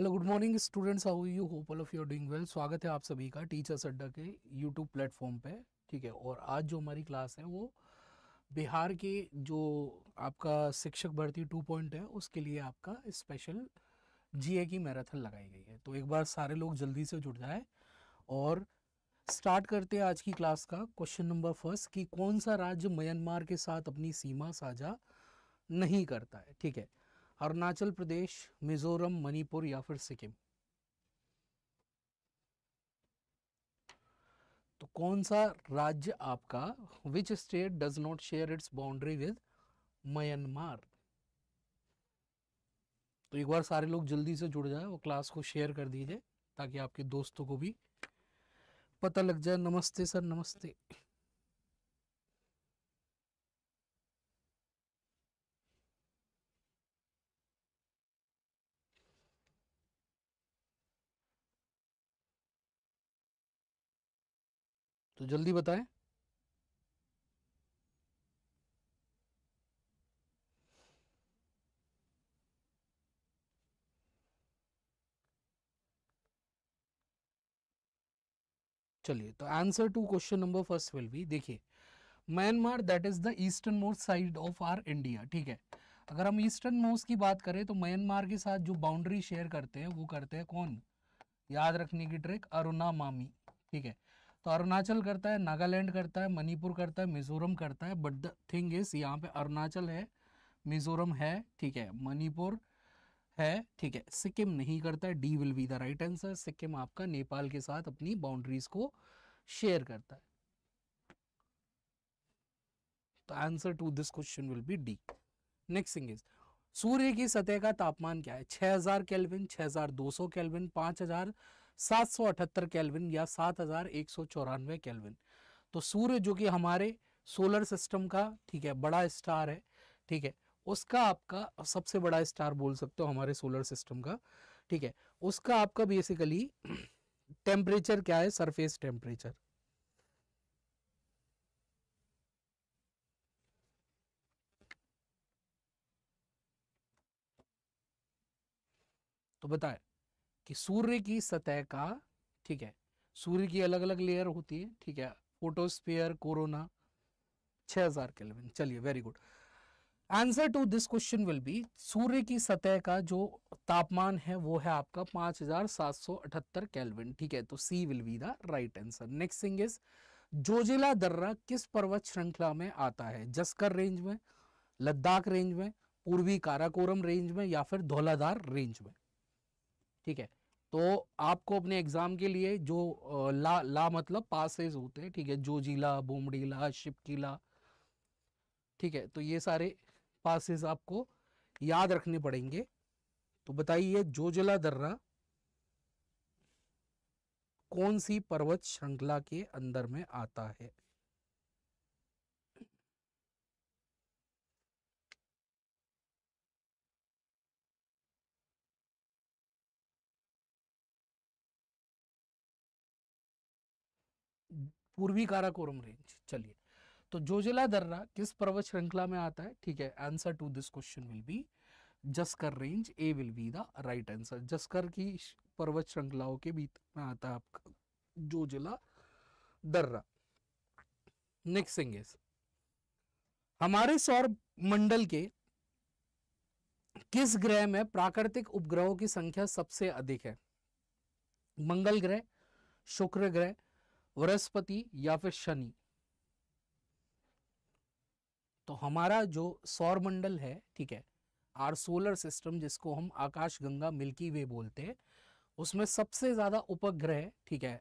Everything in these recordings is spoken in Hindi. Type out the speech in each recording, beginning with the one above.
Hello good morning students how you hope all of you doing well स्वागत है आप सभी का टीचर्स अड्डा के यूट्यूब प्लेटफॉर्म पे ठीक है और आज जो हमारी क्लास है वो बिहार की जो आपका शिक्षक भर्ती टू पॉइंट है उसके लिए आपका स्पेशल जीए की मैराथन लगाई गई है तो एक बार सारे लोग जल्दी से जुड़ जाए और स्टार्ट करते हैं आज की क्लास का क्वेश्चन नंबर फर्स्ट कि कौन सा राज्य म्यांमार के साथ अपनी सीमा साझा नहीं करता है ठीक है अरुणाचल प्रदेश मिजोरम मणिपुर या फिर सिक्किम तो कौन सा राज्य आपका which state does not share its boundary with Myanmar तो एक बार सारे लोग जल्दी से जुड़ जाए और क्लास को शेयर कर दीजिए ताकि आपके दोस्तों को भी पता लग जाए नमस्ते सर नमस्ते तो जल्दी बताएं चलिए तो answer to question number first will be देखिए Myanmar that is the eastern most side of our India ठीक है अगर हम ईस्टर्न मोस्ट की बात करें तो म्यांमार के साथ जो बाउंड्री शेयर करते हैं वो करते हैं कौन याद रखने की ट्रिक अरुणा मामी ठीक है तो अरुणाचल करता है नागालैंड करता है मणिपुर करता है मिजोरम करता है बट द थिंग इज यहाँ पे अरुणाचल है मिजोरम है ठीक है मणिपुर है ठीक है सिक्किम नहीं करता है D will be the right answer Sikkim आपका नेपाल के साथ अपनी बाउंड्रीज को शेयर करता है तो answer to this question will be D next thing is सूर्य की सतह का तापमान क्या है 6000 केल्विन छह हजार दो सौ केल्विन 5000 778 केल्विन या सात हजार एक सौ चौरानवे केल्विन तो सूर्य जो कि हमारे सोलर सिस्टम का ठीक है बड़ा स्टार है ठीक है उसका आपका सबसे बड़ा स्टार बोल सकते हो हमारे सोलर सिस्टम का ठीक है उसका आपका बेसिकली टेम्परेचर क्या है सरफेस टेम्परेचर तो बताएं कि सूर्य की सतह का ठीक है सूर्य की अलग अलग लेयर होती है ठीक है फोटोस्फेयर कोरोना 6000 केल्विन चलिए very good answer to this question will be सूर्य की सतह का जो तापमान है वो है आपका 5778 केल्विन ठीक है तो C will be the right answer next thing is Zojila दर्रा किस पर्वत श्रृंखला में आता है जस्कर रेंज में लद्दाख रेंज में पूर्वी काराकोरम रेंज में या फिर धौलाधार रेंज में ठीक है तो आपको अपने एग्जाम के लिए जो ला ला मतलब पासेज होते हैं ठीक है जोजीला बोमडीला शिपकीला ठीक है तो ये सारे पासेज आपको याद रखने पड़ेंगे तो बताइए जिला दर्रा कौन सी पर्वत श्रृंखला के अंदर में आता है पूर्वी काराकोरम रेंज चलिए तो जोजिला दर्रा किस पर्वत श्रृंखला में आता है ठीक है answer to this question will be Zanskar range A will be the right answer Zanskar की पर्वत श्रृंखलाओं के बीच में आता है आपका जोजिला दर्रा नेक्स्ट थिंग हमारे सौर मंडल के किस ग्रह में प्राकृतिक उपग्रहों की संख्या सबसे अधिक है मंगल ग्रह शुक्र ग्रह बृहस्पति या फिर शनि तो हमारा जो सौर मंडल है ठीक है आर सोलर सिस्टम जिसको हम आकाश गंगा मिल्की वे बोलते हैं उसमें सबसे ज्यादा उपग्रह ठीक है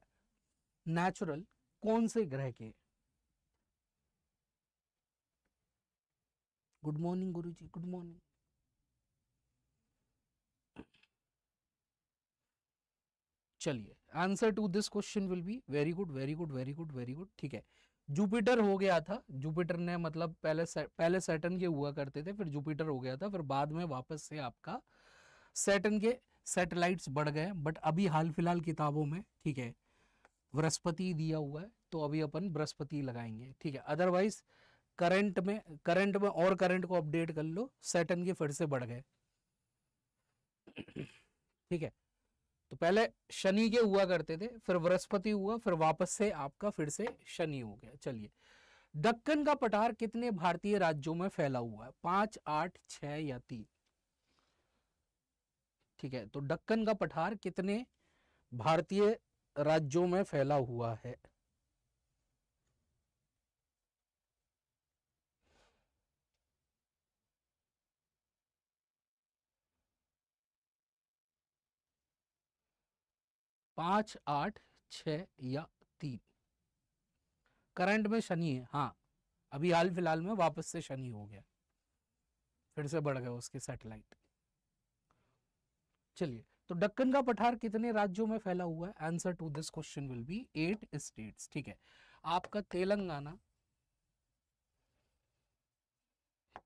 नेचुरल कौन से ग्रह के good morning guru ji good morning चलिए answer to this question will be very good very good very good very good ठीक है जुपिटर हो गया था जुपिटर ने मतलब पहले से, पहले सेटन के हुआ करते थे फिर जुपिटर हो गया था फिर बाद में वापस से आपका सेटन के सैटेलाइट्स बढ़ गए बट अभी हाल फिलहाल किताबों में ठीक है बृहस्पति दिया हुआ है तो अभी अपन बृहस्पति लगाएंगे ठीक है अदरवाइज करंट में करंट में और करंट को अपडेट कर लो सेटन के फिर से बढ़ गए ठीक है तो पहले शनि के हुआ करते थे फिर बृहस्पति हुआ फिर वापस से आपका फिर से शनि हो गया चलिए दक्कन का पठार कितने भारतीय राज्यों में फैला हुआ है पांच आठ छ या तीन ठीक है तो दक्कन का पठार कितने भारतीय राज्यों में फैला हुआ है पांच आठ छ या तीन करंट में शनि है हाँ अभी हाल फिलहाल में वापस से शनि हो गया फिर से बढ़ गए उसके सैटेलाइट चलिए तो डक्कन का पठार कितने राज्यों में फैला हुआ है answer to this question will be eight states ठीक है आपका तेलंगाना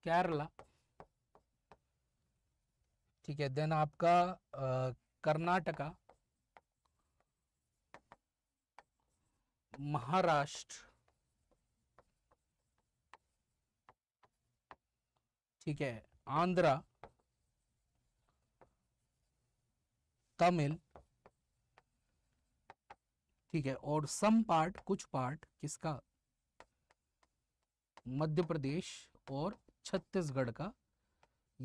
केरला ठीक है देन आपका कर्नाटका महाराष्ट्र ठीक है आंध्रा तमिल ठीक है और सम पार्ट कुछ पार्ट किसका मध्य प्रदेश और छत्तीसगढ़ का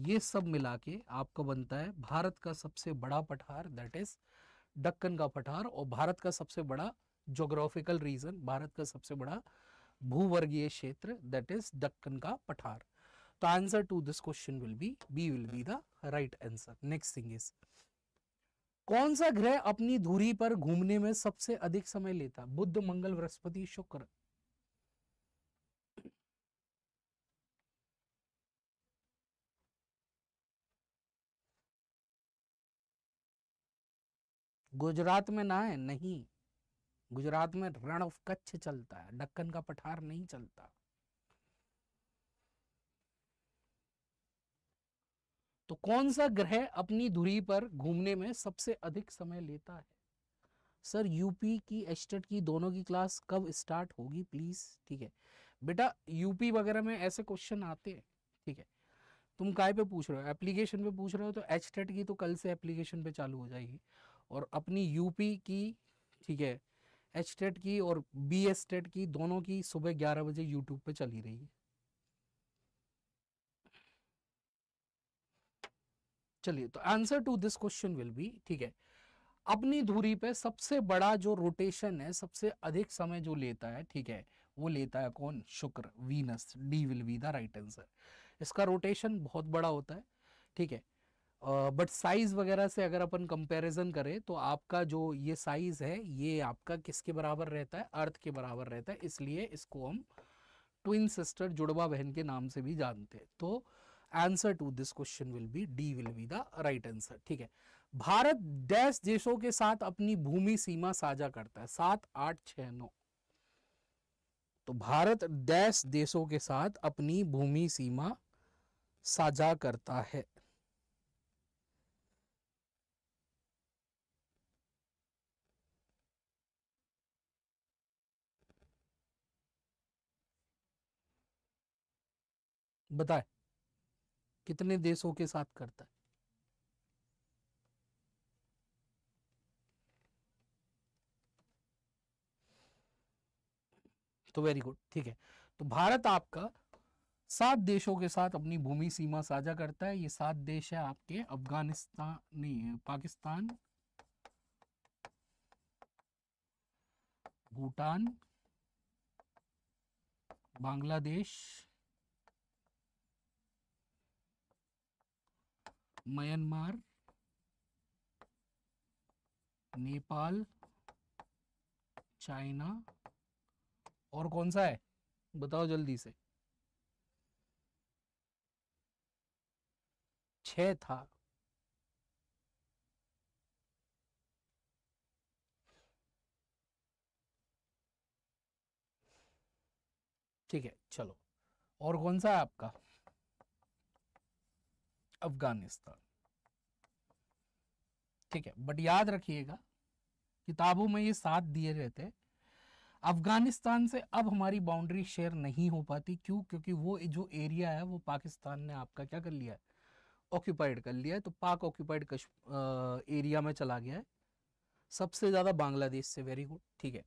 ये सब मिला के आपका बनता है भारत का सबसे बड़ा पठार दैट इज दक्कन का पठार और भारत का सबसे बड़ा जोग्राफिकल रीजन भारत का सबसे बड़ा भूवर्गीय क्षेत्र दैट इज दक्कन का पठार तो answer to this question will B B will be the right answer next thing is कौन सा ग्रह अपनी धुरी पर घूमने में सबसे अधिक समय लेता बुद्ध मंगल बृहस्पति शुक्र गुजरात में ना है नहीं गुजरात में रण ऑफ कच्छ चलता है डक्कन का पठार नहीं चलता तो कौन सा ग्रह अपनी धुरी पर घूमने में सबसे अधिक समय लेता है सर यूपी की एस्टेट की दोनों की क्लास कब स्टार्ट होगी प्लीज ठीक है बेटा यूपी वगैरह में ऐसे क्वेश्चन आते हैं ठीक है तुम काय पे पूछ रहे हो एप्लीकेशन पे पूछ रहे हो तो एच की तो कल से एप्लीकेशन पे चालू हो जाएगी और अपनी यूपी की ठीक है एच टेट की और बी एस टेट की दोनों की सुबह ग्यारह बजे यूट्यूब पे चली रही है चलिए तो answer to this question will be ठीक है अपनी धुरी पे सबसे बड़ा जो रोटेशन है सबसे अधिक समय जो लेता है ठीक है वो लेता है कौन शुक्र Venus D will be the right answer इसका रोटेशन बहुत बड़ा होता है ठीक है बट साइज वगैरह से अगर अपन कंपैरिजन करें तो आपका जो ये साइज है ये आपका किसके बराबर रहता है अर्थ के बराबर रहता है इसलिए इसको हम ट्विन सिस्टर जुड़वा बहन के नाम से भी जानते हैं तो answer to this question will be D will be the right answer ठीक है भारत डैश देशों के साथ अपनी भूमि सीमा साझा करता है सात आठ छ नौ तो भारत डैश देशों के साथ अपनी भूमि सीमा साझा करता है बताए कितने देशों के साथ करता है तो वेरी गुड ठीक है तो भारत आपका सात देशों के साथ अपनी भूमि सीमा साझा करता है ये सात देश है आपके अफगानिस्तान नहीं पाकिस्तान भूटान बांग्लादेश म्यांमार नेपाल चाइना और कौन सा है बताओ जल्दी से छ था ठीक है चलो और कौन सा है आपका अफगानिस्तान ठीक है बट याद रखिएगा किताबों में ये साथ दिए रहते अफगानिस्तान से अब हमारी बाउंड्री शेयर नहीं हो पाती क्यों क्योंकि वो जो एरिया है वो पाकिस्तान ने आपका क्या कर लिया है ऑक्यूपाइड कर लिया है तो पाक ऑक्यूपाइड एरिया में चला गया है सबसे ज़्यादा बांग्लादेश से वेरी गुड ठीक है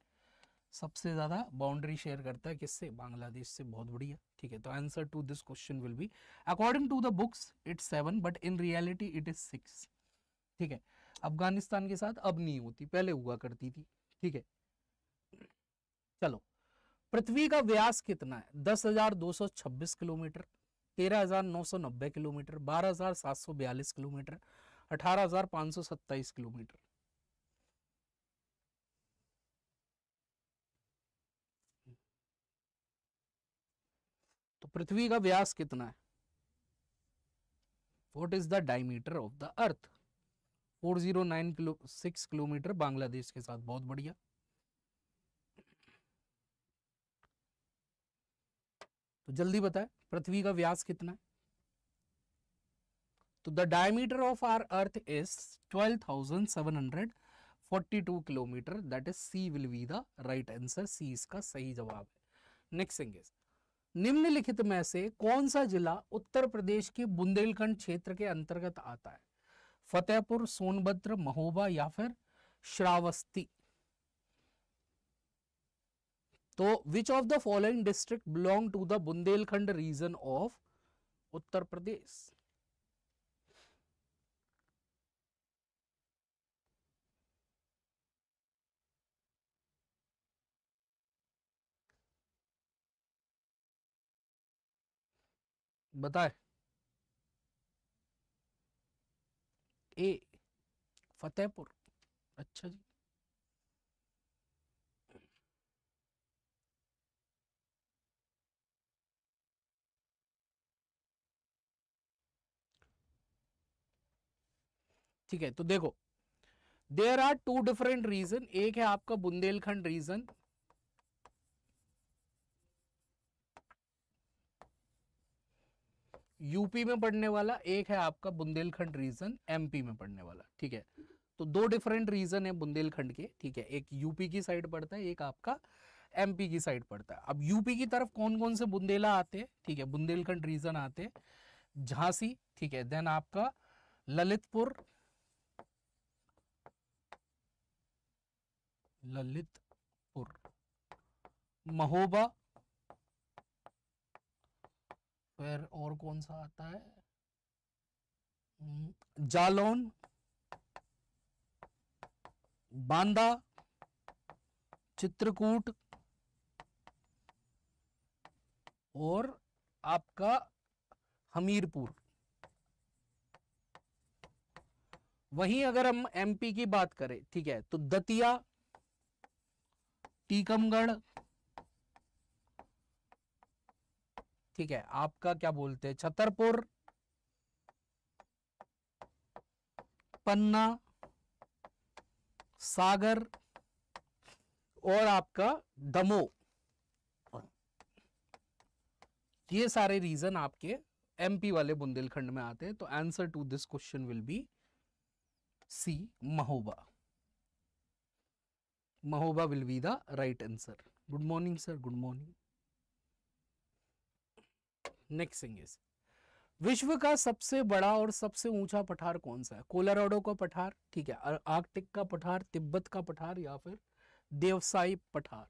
सबसे ज़्यादा बाउंड्री शेयर करता है किससे बांग्लादेश से बहुत बढ़िया ठीक है तो answer to this question will be according to the books it's seven but in reality it is six ठीक है अफगानिस्तान के साथ अब नहीं होती पहले हुआ करती थी ठीक है चलो पृथ्वी का व्यास कितना है दस हजार दो सौ छब्बीस किलोमीटर तेरह हजार नौ सौ नब्बे किलोमीटर बारह हजार सात सौ बयालीस किलोमीटर अठारह हजार पाँच सौ सत्ताईस किलोमीटर पृथ्वी का व्यास कितना है what is the diameter of the earth 409 kilo six kilometre Bangladesh के साथ बहुत बढ़िया तो जल्दी बताए पृथ्वी का व्यास कितना है तो the diameter of our earth is 12,742 kilometre that is C will be the right answer C इसका सही जवाब है नेक्स्ट थिंग इज निम्नलिखित में से कौन सा जिला उत्तर प्रदेश के बुंदेलखंड क्षेत्र के अंतर्गत आता है फतेहपुर सोनभद्र महोबा या फिर श्रावस्ती तो which of the following district belong to the Bundelkhand region of Uttar Pradesh बताए ए फतेहपुर अच्छा जी ठीक है तो देखो there are two different region एक है आपका बुंदेलखंड रीजन यूपी में पढ़ने वाला एक है आपका बुंदेलखंड रीजन एमपी में पढ़ने वाला ठीक है तो दो डिफरेंट रीजन है बुंदेलखंड के ठीक है एक यूपी की साइड पड़ता है एक आपका एमपी की साइड पड़ता है अब यूपी की तरफ कौन कौन से बुंदेला आते हैं ठीक है बुंदेलखंड रीजन आते हैं झांसी ठीक है देन आपका ललितपुर ललितपुर महोबा फिर और कौन सा आता है हम्म, जालोन बांदा चित्रकूट और आपका हमीरपुर वहीं अगर हम एमपी की बात करें ठीक है तो दतिया टीकमगढ़ ठीक है आपका क्या बोलते हैं छतरपुर पन्ना सागर और आपका दमो ये सारे रीजन आपके एमपी वाले बुंदेलखंड में आते हैं तो answer to this question will be C Mahoba Mahoba will be the right answer good morning sir good morning next thing is विश्व का सबसे बड़ा और सबसे ऊंचा पठार कौन सा है कोलाराडो का पठार ठीक है आर्कटिक का पठार तिब्बत का पठार या फिर देवसाई पठार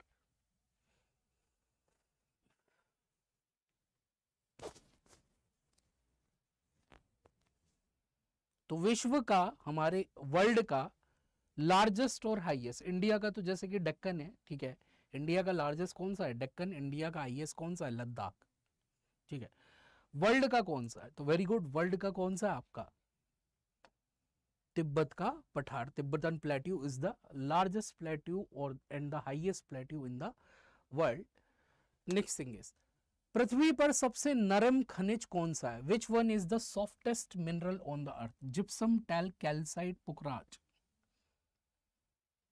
तो विश्व का हमारे वर्ल्ड का लार्जेस्ट और हाईएस्ट इंडिया का तो जैसे कि डक्कन है ठीक है इंडिया का लार्जेस्ट कौन सा है डक्कन इंडिया का हाईएस्ट कौन सा है लद्दाख ठीक है वर्ल्ड का कौन सा है तो वेरी गुड वर्ल्ड का कौन सा है आपका तिब्बत का पठार Tibetan plateau is the largest plateau और and the highest plateau in the world next thing is पृथ्वी पर सबसे नरम खनिज कौन सा है which one is the softest mineral on the earth gypsum talc calcite पुखराज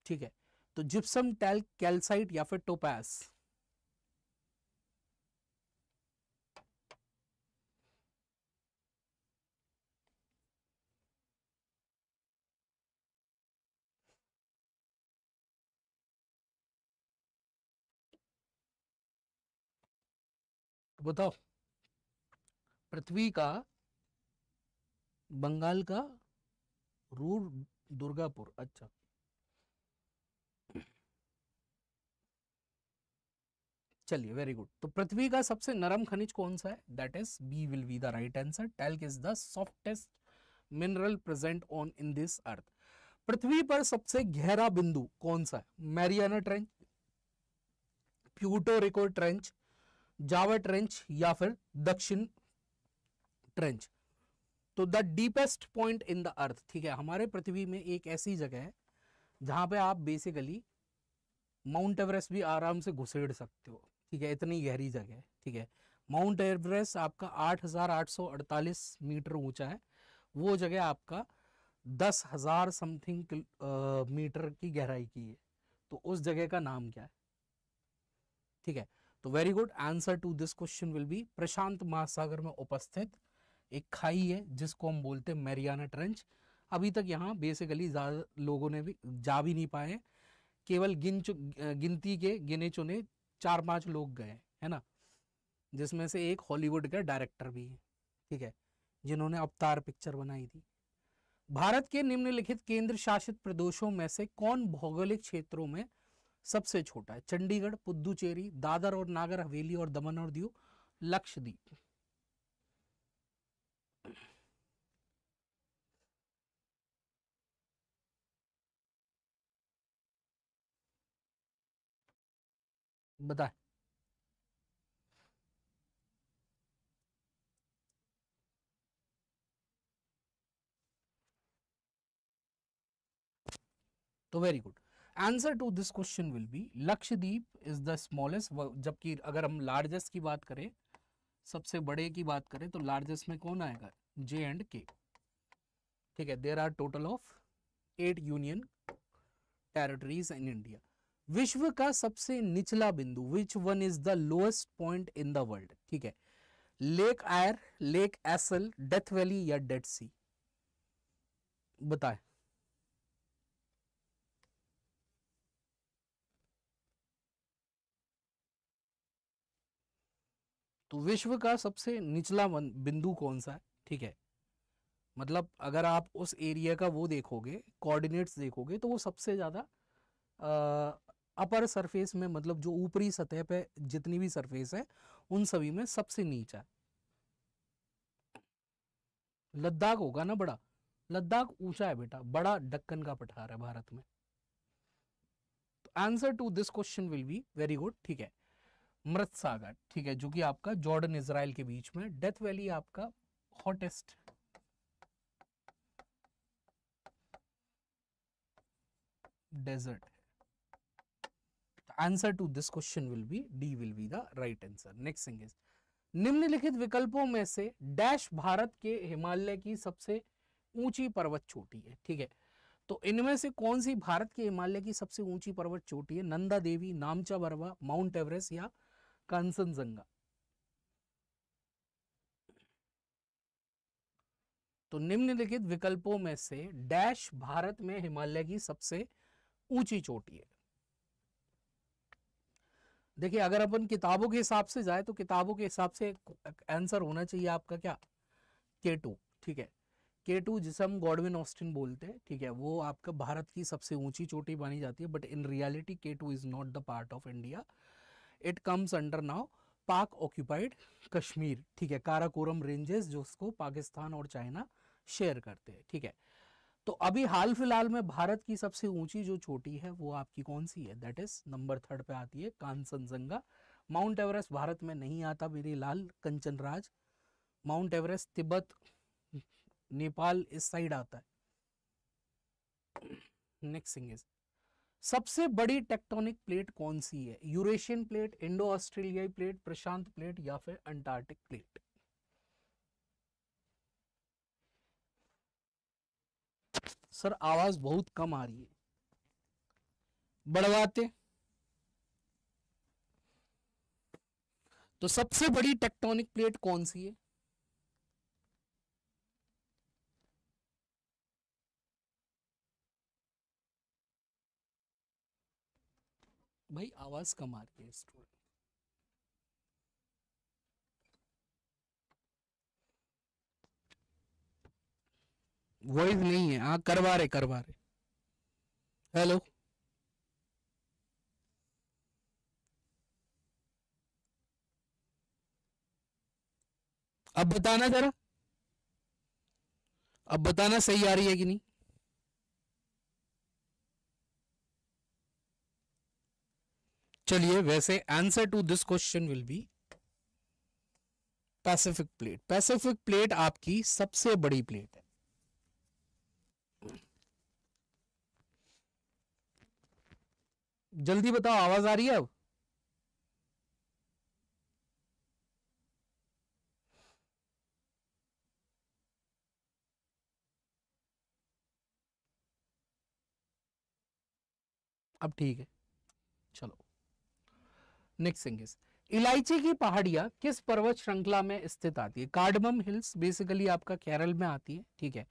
ठीक है तो जिप्सम टैल कैल्साइट या फिर टोपैस तो बताओ पृथ्वी का बंगाल का रूर दुर्गापुर अच्छा चलिए वेरी गुड तो पृथ्वी का सबसे नरम खनिज कौन सा है that is B will be the right answer talc is the softest mineral present on in this earth पृथ्वी पर सबसे गहरा बिंदु कौन सा है Mariana trench Puerto Rico trench Java trench या फिर दक्षिण ट्रेंच तो the deepest point in the earth ठीक है हमारे पृथ्वी में एक ऐसी जगह है जहां पे आप बेसिकली माउंट एवरेस्ट भी आराम से घुसेड़ सकते हो ठीक है इतनी गहरी जगह है ठीक है माउंट एवरेस्ट आपका 8,848 मीटर ऊंचा है वो जगह आपका 10,000 समथिंग मीटर की गहराई की है तो उस जगह का नाम क्या है ठीक है तो very good answer to this question will be प्रशांत महासागर में उपस्थित एक खाई है जिसको हम बोलते हैं मैरियाना ट्रेंच अभी तक यहाँ बेसिकली लोगों ने भी जा भी नहीं पाए केवल गिन गिनती के गिने चुने चार पांच लोग गए है ना जिसमें से एक हॉलीवुड का डायरेक्टर भी है ठीक है जिन्होंने अवतार पिक्चर बनाई थी भारत के निम्नलिखित केंद्र शासित प्रदेशों में से कौन भौगोलिक क्षेत्रों में सबसे छोटा है चंडीगढ़ पुद्दुचेरी दादर और नागर हवेली और दमन और दीव लक्षद्वीप बताए तो very good answer to this question will be Lakshadweep is the smallest जबकि अगर हम लार्जेस्ट की बात करें सबसे बड़े की बात करें तो लार्जेस्ट में कौन आएगा जे एंड के ठीक है there are total of eight union territories in India विश्व का सबसे निचला बिंदु which one is the lowest point in the world ठीक है lake Eyre lake Assal Death Valley या डेड सी बताए तो विश्व का सबसे निचला बिंदु कौन सा है ठीक है मतलब अगर आप उस एरिया का वो देखोगे कोऑर्डिनेट्स देखोगे तो वो सबसे ज़्यादा अपर सरफेस में मतलब जो ऊपरी सतह पे जितनी भी सरफेस है उन सभी में सबसे नीचा लद्दाख होगा ना बड़ा लद्दाख ऊंचा है बेटा बड़ा डक्कन का पठार है भारत में तो answer to this question will be very good ठीक है मृत सागर ठीक है जो कि आपका जॉर्डन इसराइल के बीच में डेथ वैली आपका hottest desert answer to this question will be D will be the right answer next thing is निम्नलिखित विकल्पों में से डैश भारत के हिमालय की सबसे ऊंची पर्वत चोटी है ठीक है तो इनमें से कौन सी भारत के हिमालय की सबसे ऊंची पर्वत चोटी है नंदा देवी नामचा बरवा माउंट एवरेस्ट या कंसनजंगा तो निम्नलिखित विकल्पों में से डैश भारत में हिमालय की सबसे ऊंची चोटी है देखिए अगर अपन किताबों के हिसाब से जाए तो किताबों के हिसाब से आंसर होना चाहिए आपका क्या के टू ठीक है के टू जिसे हम गॉडविन ऑस्टिन बोलते हैं ठीक है वो आपका भारत की सबसे ऊंची चोटी मानी जाती है but in reality K two is not the part of India it comes under now Pak occupied Kashmir ठीक है काराकोरम रेंजेस जो उसको पाकिस्तान और चाइना शेयर करते हैं ठीक है तो अभी हाल फिलहाल में भारत की सबसे ऊंची जो चोटी है वो आपकी कौन सी है दैट इज नंबर थर्ड पे आती है कांचनजंगा माउंट एवरेस्ट भारत में नहीं आता मेरे लाल कंचनराज माउंट एवरेस्ट तिब्बत नेपाल इस साइड आता है नेक्स्ट थिंग इज सबसे बड़ी टेक्टोनिक प्लेट कौन सी है यूरेशियन प्लेट इंडो ऑस्ट्रेलियाई प्लेट प्रशांत प्लेट या फिर अंटार्कटिक प्लेट सर आवाज बहुत कम आ रही है बढ़वाते तो सबसे बड़ी टेक्टोनिक प्लेट कौन सी है भाई आवाज कम आ रही है स्टूडेंट वॉइस नहीं है हाँ करवा रहे करवा रहे हेलो अब बताना जरा अब बताना सही आ रही है कि नहीं चलिए वैसे answer to this question will be Pacific plate Pacific plate आपकी सबसे बड़ी प्लेट है जल्दी बताओ आवाज आ रही है अब अब ठीक है नेक्स्ट इज इलायची की पहाड़ियां किस पर्वत श्रृंखला में स्थित आती है कार्डमम हिल्स बेसिकली आपका केरल में आती है ठीक है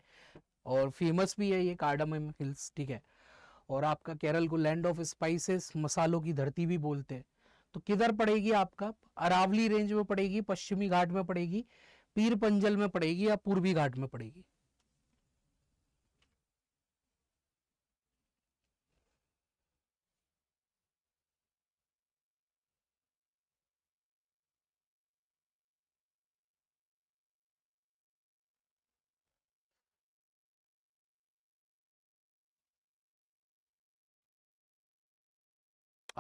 और फेमस भी है ये कार्डमम हिल्स ठीक है और आपका केरल को लैंड ऑफ स्पाइसेस मसालों की धरती भी बोलते हैं तो किधर पड़ेगी आपका अरावली रेंज में पड़ेगी पश्चिमी घाट में पड़ेगी पीर पंजल में पड़ेगी या पूर्वी घाट में पड़ेगी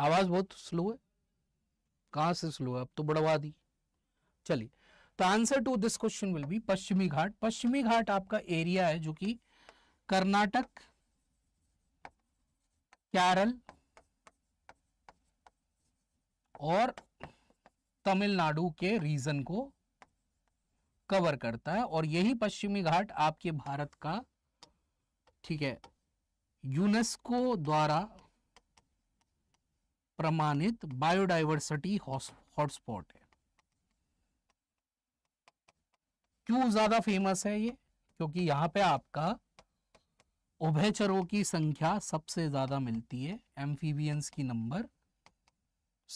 आवाज बहुत स्लो है कहां से स्लो है अब तो बढ़वा दी चलिए तो answer to this question will be पश्चिमी घाट पश्चिमी घाट आपका एरिया है जो कि कर्नाटक केरल और तमिलनाडु के रीजन को कवर करता है और यही पश्चिमी घाट आपके भारत का ठीक है यूनेस्को द्वारा प्रमाणित बायोडाइवर्सिटी हॉटस्पॉट है क्यों ज्यादा फेमस है ये क्योंकि यहां पे आपका उभयचरों की संख्या सबसे ज्यादा मिलती है एम्फीबियंस की नंबर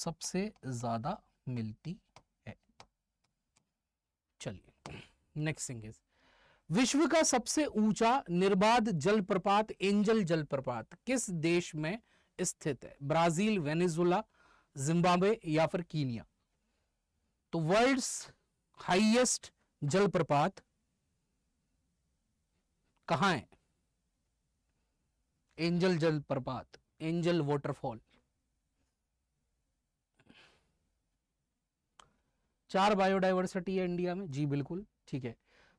सबसे ज्यादा मिलती है चलिए नेक्स्ट थिंग इज विश्व का सबसे ऊंचा निर्बाध जलप्रपात एंजल जलप्रपात किस देश में स्थित है ब्राजील वेनेजुला जिम्बाब्वे या फिर कीनिया तो वर्ल्ड्स हाईएस्ट जलप्रपात कहाँ है एंजल जलप्रपात एंजल वॉटरफॉल चार बायोडाइवर्सिटी है इंडिया में जी बिल्कुल ठीक है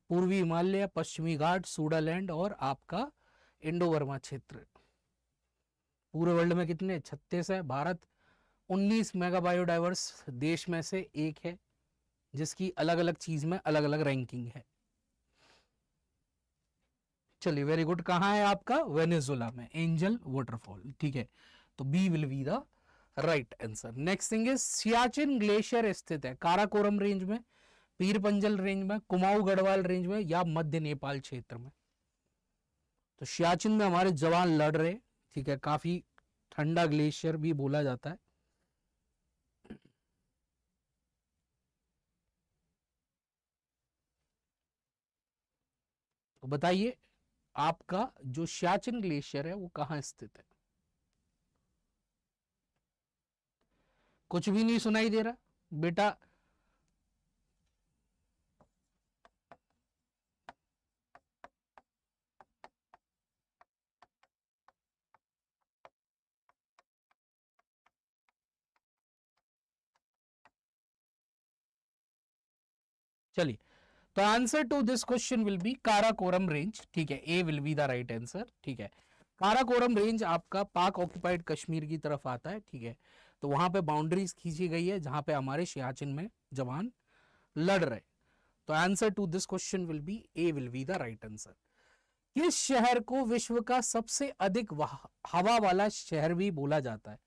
पूर्वी हिमालय पश्चिमी घाट सूडालैंड और आपका इंडो वर्मा क्षेत्र पूरे वर्ल्ड में कितने छत्तीस है भारत 19 मेगा बायोडाइवर्स देश में से एक है जिसकी अलग अलग चीज में अलग अलग रैंकिंग है चलिए वेरी गुड कहां है आपका वेनेजुला में एंजल वाटरफॉल ठीक है तो B will be the right answer next thing is Siachen glacier स्थित है काराकोरम रेंज में पीर पंजल रेंज में कुमाऊ गढ़वाल रेंज में या मध्य नेपाल क्षेत्र में तो सियाचिन में हमारे जवान लड़ रहे ठीक है काफी ठंडा ग्लेशियर भी बोला जाता है तो बताइए आपका जो श्याचिन ग्लेशियर है वो कहां स्थित है कुछ भी नहीं सुनाई दे रहा बेटा चलिए तो answer to this question will be Karakoram range ठीक है A will be the right answer ठीक है काराकोरम रेंज आपका पाक ऑक्यूपाइड कश्मीर की तरफ आता है ठीक है तो वहां पे बाउंड्रीज खींची गई है जहां पे हमारे सियाचिन में जवान लड़ रहे तो answer to this question will be A will be the right answer किस शहर को विश्व का सबसे अधिक हवा वाला शहर भी बोला जाता है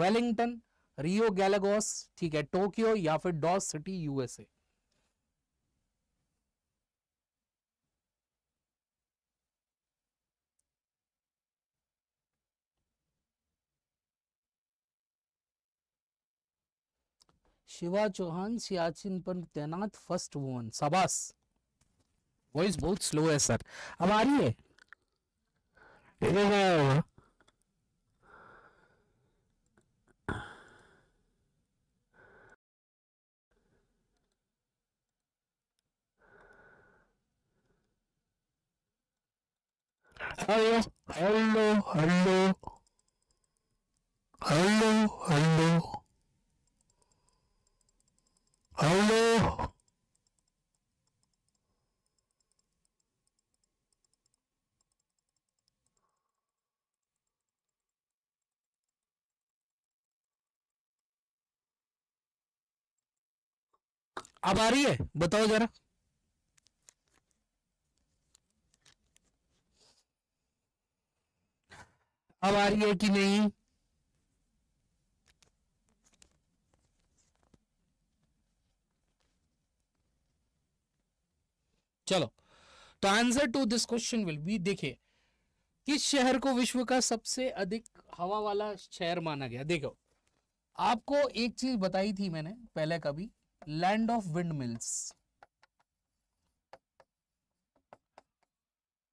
वेलिंगटन रियो गैलागोस ठीक है टोक्यो या फिर डॉस सिटी यूएसए शिवा चौहान सियाचिन पर तैनात फर्स्ट वुमन शाबाश वॉइस बहुत स्लो है सर अब आ रही है hello hello hello hello hello Allah अब आ रही है बताओ जरा अब आ रही है कि नहीं चलो तो answer to this question will be देखिए किस शहर को विश्व का सबसे अधिक हवा वाला शहर माना गया देखो आपको एक चीज बताई थी मैंने पहले कभी लैंड ऑफ विंड मिल्स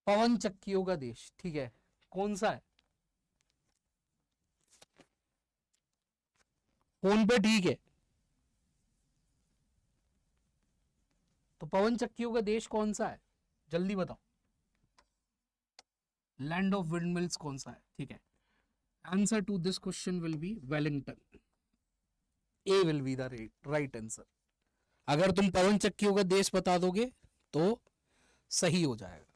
पवन चक्कियों का देश ठीक है कौन सा है फोन पे ठीक है तो पवन चक्कियों का देश कौन सा है जल्दी बताओ लैंड ऑफ विंड मिल्स कौन सा है ठीक है answer to this question will be Wellington A will be the right answer अगर तुम पवन चक्कियों का देश बता दोगे तो सही हो जाएगा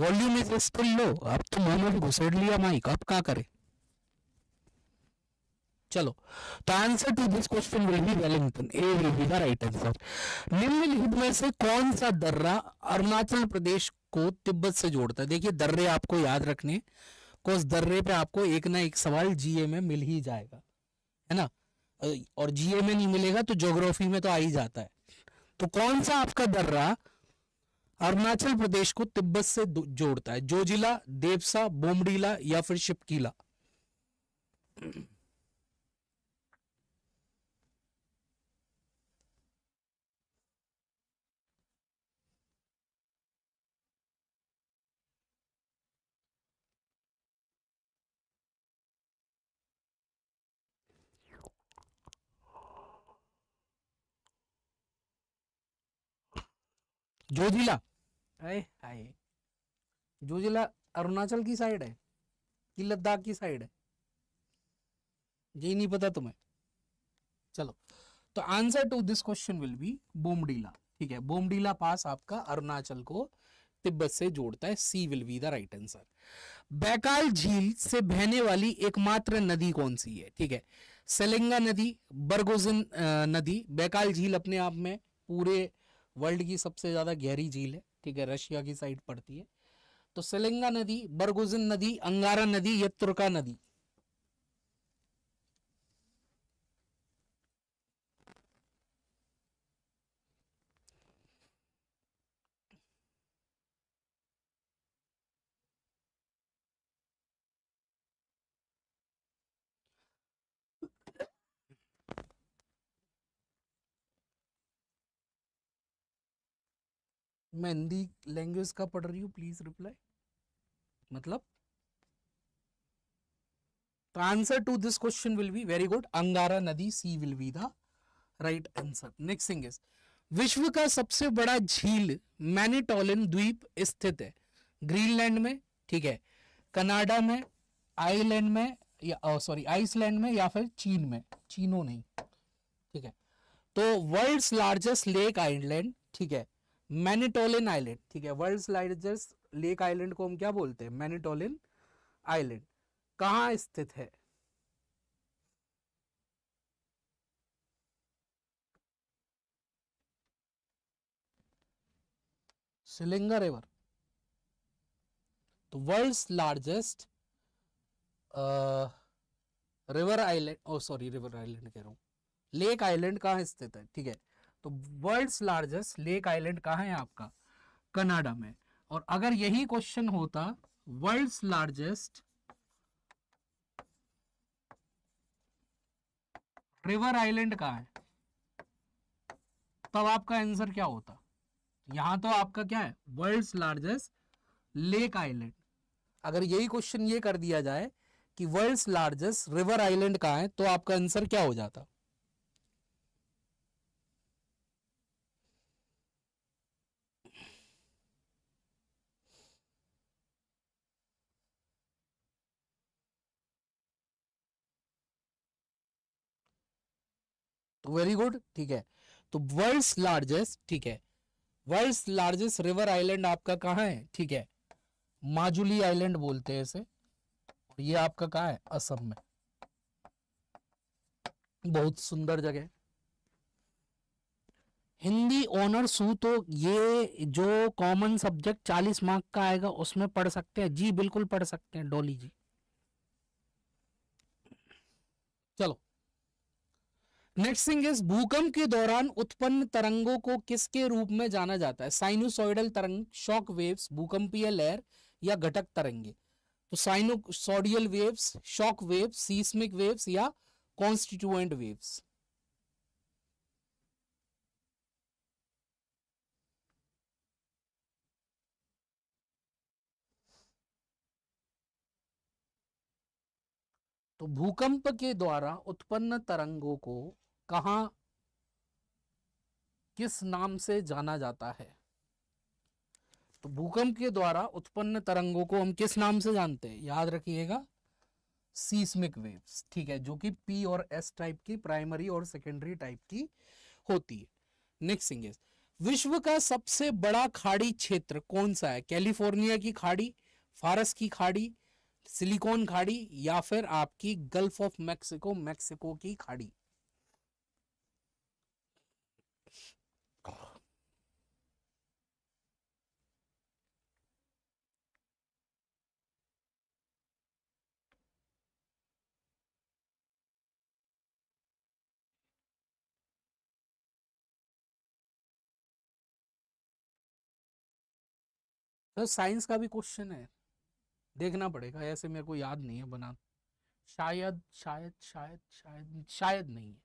वॉल्यूम इज स्टिल लो अब तो मुंह में घुसेड़ लिया माइक अब क्या करें चलो तो answer to this question will be Wellington A will be the right answer निम्नलिखित में से कौन सा दर्रा अरुणाचल प्रदेश को तिब्बत से जोड़ता है देखिए दर्रे आपको याद रखने को दर्रे पे आपको एक ना एक सवाल जीए में मिल ही जाएगा है ना और जीए में नहीं मिलेगा तो ज्योग्राफी में तो आ ही जाता है तो कौन सा आपका दर्रा अरुणाचल प्रदेश को तिब्बत से जोड़ता है जो जिला देवसा बोमडीला या फिर शिपकीला जोजिला है हाय जो जिला अरुणाचल की साइड है कि लद्दाख की साइड है ये नहीं पता तुम्हें चलो तो answer to this question will be Bomdila ठीक है बोमडीला पास आपका अरुणाचल को तिब्बत से जोड़ता है C will be the right answer Baikal झील से बहने वाली एकमात्र नदी कौन सी है ठीक है सेलेंगा नदी बरगोजन नदी बैकाल झील अपने आप में पूरे वर्ल्ड की सबसे ज्यादा गहरी झील है ठीक है रशिया की साइड पड़ती है तो सेलेंगा नदी बरगुजन नदी अंगारा नदी ये तुर्का नदी मैं हिंदी लैंग्वेज का पढ़ रही हूँ प्लीज रिप्लाई मतलब तो answer to this question will be very good Angara नदी C will be the right answer next thing is विश्व का सबसे बड़ा झील मैनिटोलिन द्वीप स्थित है ग्रीनलैंड में ठीक है कनाडा में आयरलैंड में या सॉरी आइसलैंड में या फिर चीन में चीनों नहीं ठीक है तो वर्ल्ड्स लार्जेस्ट लेक आइलैंड ठीक है मैनिटोलिन आइलैंड ठीक है वर्ल्ड लार्जेस्ट लेक आइलैंड को हम क्या बोलते हैं मैनिटोलिन आइलैंड कहा स्थित है सिलिंगा रिवर तो world largest river island oh sorry river island कह रहा हूँ लेक आइलैंड कहां स्थित है ठीक है तो वर्ल्ड्स लार्जेस्ट लेक आइलैंड कहा है आपका कनाडा में और अगर यही क्वेश्चन होता वर्ल्ड्स लार्जेस्ट रिवर आइलैंड कहा है तब आपका आंसर क्या होता यहां तो आपका क्या है वर्ल्ड्स लार्जेस्ट लेक आइलैंड अगर यही क्वेश्चन ये कर दिया जाए कि वर्ल्ड्स लार्जेस्ट रिवर आइलैंड कहा है तो आपका आंसर क्या हो जाता वेरी गुड ठीक है तो वर्ल्ड लार्जेस्ट ठीक है वर्ल्ड लार्जेस्ट रिवर आइलैंड आपका कहाँ है ठीक है माजुली आइलैंड बोलते हैं इसे ये आपका कहा है असम में बहुत सुंदर जगह हिंदी ऑनर्स हूँ तो ये जो कॉमन सब्जेक्ट चालीस मार्क का आएगा उसमें पढ़ सकते हैं जी बिल्कुल पढ़ सकते हैं डोली जी चलो नेक्स्ट थिंग इज भूकंप के दौरान उत्पन्न तरंगों को किसके रूप में जाना जाता है साइनोसॉइडल तरंग शॉक वेव्स भूकंपीय लहर या घटक तरंगे तो sinusoidal waves shock waves seismic waves या कॉन्स्टिट्यूएंट वेव्स तो भूकंप के द्वारा उत्पन्न तरंगों को कहाँ किस नाम से जाना जाता है तो भूकंप के द्वारा उत्पन्न तरंगों को हम किस नाम से जानते हैं याद रखिएगा सीस्मिक वेव्स ठीक है जो कि पी और एस टाइप की प्राइमरी और सेकेंडरी टाइप की होती है नेक्स्ट विश्व का सबसे बड़ा खाड़ी क्षेत्र कौन सा है कैलिफोर्निया की खाड़ी फारस की खाड़ी सिलिकॉन खाड़ी या फिर आपकी गल्फ ऑफ मैक्सिको मैक्सिको की खाड़ी सर साइंस का भी क्वेश्चन है देखना पड़ेगा ऐसे मेरे को याद नहीं है बना शायद शायद शायद शायद शायद नहीं है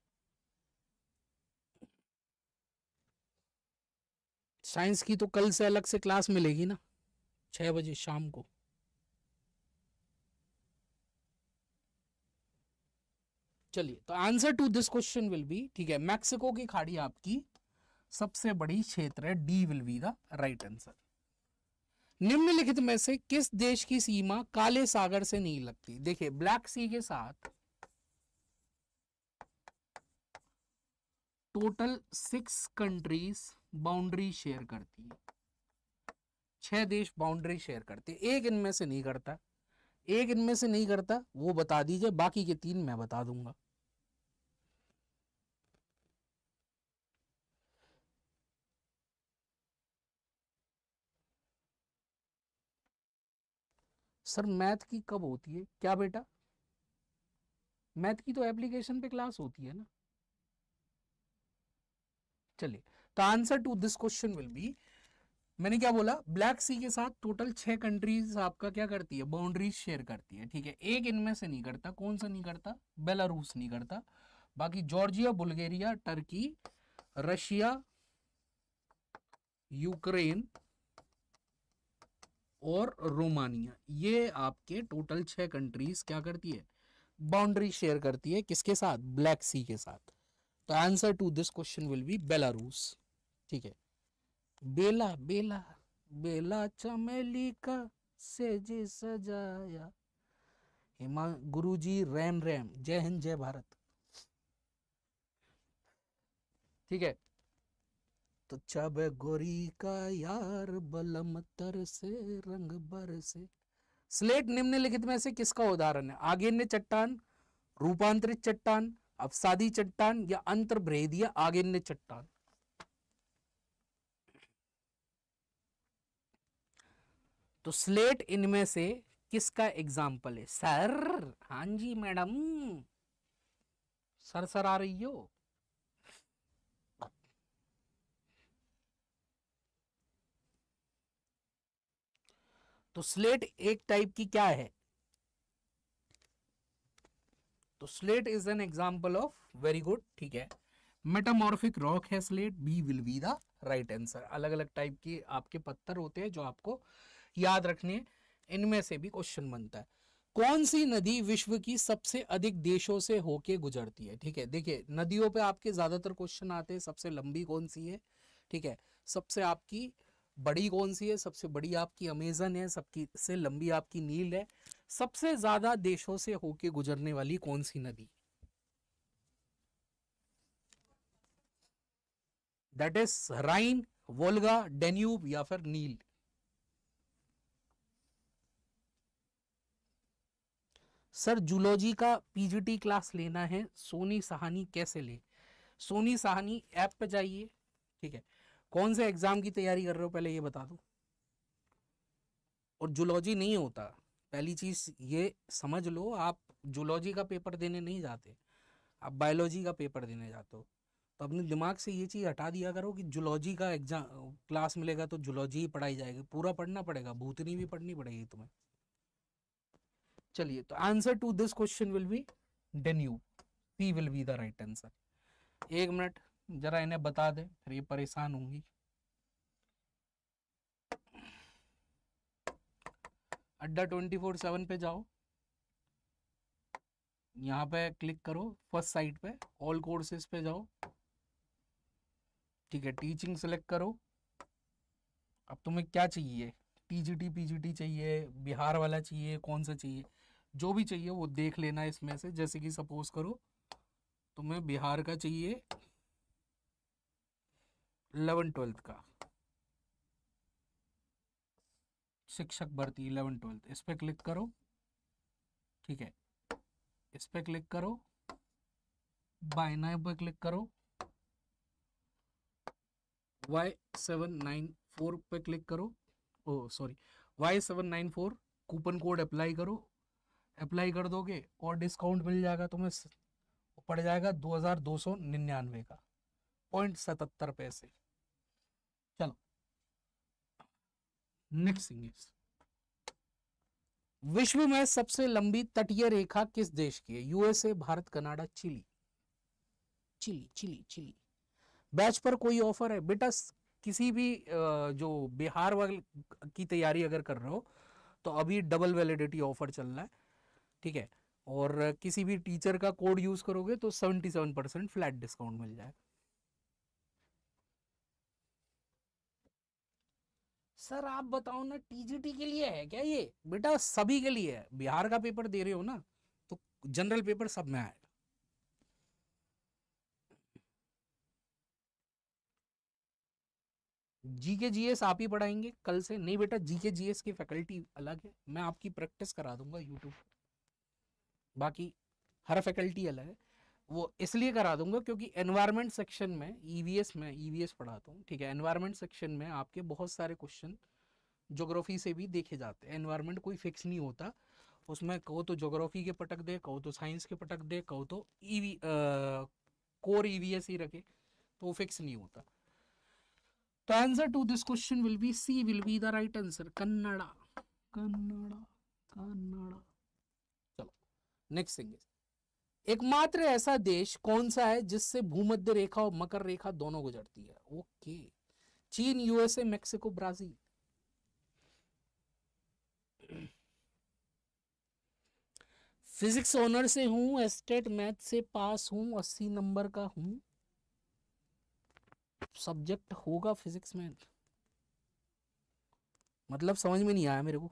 साइंस की तो कल से अलग से क्लास मिलेगी ना छह बजे शाम को चलिए तो answer to this question will be ठीक है मैक्सिको की खाड़ी आपकी सबसे बड़ी क्षेत्र है D will be the right answer निम्नलिखित में से किस देश की सीमा काले सागर से नहीं लगती देखिए ब्लैक सी के साथ total six countries boundary share करती है छह देश बाउंड्री शेयर करते एक इनमें से नहीं करता एक इनमें से नहीं करता वो बता दीजिए बाकी के तीन मैं बता दूंगा सर मैथ की कब होती है क्या बेटा मैथ की तो एप्लीकेशन पे क्लास होती है ना चलिए तो answer to this question will be मैंने क्या बोला ब्लैक सी के साथ टोटल छह कंट्रीज आपका क्या करती है बाउंड्रीज शेयर करती है ठीक है एक इनमें से नहीं करता कौन सा नहीं करता बेलारूस नहीं करता बाकी Georgia Bulgaria Turkey Russia Ukraine और रोमानिया ये आपके टोटल छह कंट्रीज क्या करती है बाउंड्री शेयर करती है किसके साथ ब्लैक सी के साथ तो answer to this question will be Belarus ठीक है बेला बेला बेला चमेली का सेजे सजाया हिमा गुरुजी रैम रैम जय हिंद जय भारत ठीक है तो चब गोरी का यार बलम तर से रंग बर से स्लेट निम्नलिखित में से किसका उदाहरण है आगेन्य चट्टान रूपांतरित चट्टान अवसादी चट्टान या अंतर्भेद आगे आगेन्य चट्टान तो स्लेट इनमें से किसका एग्जाम्पल है सर हां जी मैडम सर सर आ रही हो तो स्लेट एक टाइप की क्या है तो slate is an example of very good ठीक है मेटामॉर्फिक रॉक है slate B will be the right answer अलग अलग टाइप के आपके पत्थर होते हैं जो आपको याद रखने इनमें से भी क्वेश्चन बनता है कौन सी नदी विश्व की सबसे अधिक देशों से होके गुजरती है ठीक है देखिए नदियों पे आपके ज्यादातर क्वेश्चन आते हैं सबसे लंबी कौन सी है ठीक है सबसे आपकी बड़ी कौन सी है सबसे बड़ी आपकी अमेजन है सबकी से लंबी आपकी नील है सबसे ज्यादा देशों से होके गुजरने वाली कौन सी नदी that is Rhine Volga Danube या फिर नील सर जूलॉजी का पीजीटी क्लास लेना है सोनी सहानी कैसे ले सोनी सहानी ऐप पे जाइए ठीक है कौन से एग्ज़ाम की तैयारी कर रहे हो पहले ये बता दो और जुलॉजी नहीं होता पहली चीज़ ये समझ लो आप जुलॉजी का पेपर देने नहीं जाते आप बायोलॉजी का पेपर देने जाते हो तो अपने दिमाग से ये चीज़ हटा दिया करो कि जुलॉजी का एग्जाम क्लास मिलेगा तो जुलॉजी ही पढ़ाई जाएगी पूरा पढ़ना पड़ेगा भूतनी भी पढ़नी पड़ेगी तुम्हें चलिए तो answer to this question will be Danube C will be the right answer एक मिनट जरा इन्हें बता दे फिर ये परेशान होंगी अड्डा ट्वेंटी फोर सेवन पे जाओ यहाँ पे क्लिक करो फर्स्ट साइट पे ऑल कोर्सेज पे जाओ ठीक है टीचिंग सेलेक्ट करो अब तुम्हें क्या चाहिए टीजीटी पीजीटी चाहिए बिहार वाला चाहिए कौन सा चाहिए जो भी चाहिए वो देख लेना इसमें से जैसे कि सपोज करो तुम्हें बिहार का चाहिए इलेवन ट्वेल्थ का शिक्षक भर्ती इलेवन ट्वेल्थ इस पर क्लिक करो ठीक है इस पर क्लिक करो नाइन पर क्लिक करो वाई सेवन नाइन फोर पे क्लिक करो oh sorry Y seven nine four coupon code apply करो अप्लाई कर दोगे और डिस्काउंट मिल जाएगा तुम्हें पड़ जाएगा दो हज़ार दो सौ निन्यानवे का पॉइंट सतहत्तर पैसे चलो नेक्स्ट थिंग विश्व में सबसे लंबी तटीय रेखा किस देश की है USA Bharat Canada Chile Chile Chile Chile batch पर कोई ऑफर है बेटा किसी भी जो बिहार की तैयारी अगर कर रहे हो तो अभी डबल वैलिडिटी ऑफर चल रहा है ठीक है और किसी भी टीचर का कोड यूज करोगे तो seventy seven percent flat discount मिल जाएगा सर आप बताओ ना टीजीटी के लिए है क्या ये बेटा सभी के लिए है बिहार का पेपर दे रहे हो ना तो जनरल पेपर सब में आएगा जीके जीएस आप ही पढ़ाएंगे कल से नहीं बेटा जीके जीएस की फैकल्टी अलग है मैं आपकी प्रैक्टिस करा दूंगा यूट्यूब बाकी हर फैकल्टी अलग है वो इसलिए करा दूंगा क्योंकि एनवायरमेंट सेक्शन में ईवीएस e में ईवीएस e पढ़ाता हूँ ठीक है एनवायरमेंट सेक्शन में आपके बहुत सारे क्वेश्चन ज्योग्राफी से भी देखे जाते हैं एनवायरमेंट कोई फिक्स नहीं होता उसमें कहो तो ज्योग्राफी के पटक दे कहो तो साइंस के पटक दे कहो तो ईवी कोर ईवीएस ही रखे तो वो फिक्स नहीं होता तो answer to this question will be C will be the right answer Kannada Kannada Kannada चलो नेक्स्ट थिंग एकमात्र ऐसा देश कौन सा है जिससे भूमध्य रेखा और मकर रेखा दोनों गुजरती है ओके चीन USA Mexico Brazil physics honour से हूं एस्टेट मैथ से पास हूं अस्सी नंबर का हूं सब्जेक्ट होगा फिजिक्स में मतलब समझ में नहीं आया मेरे को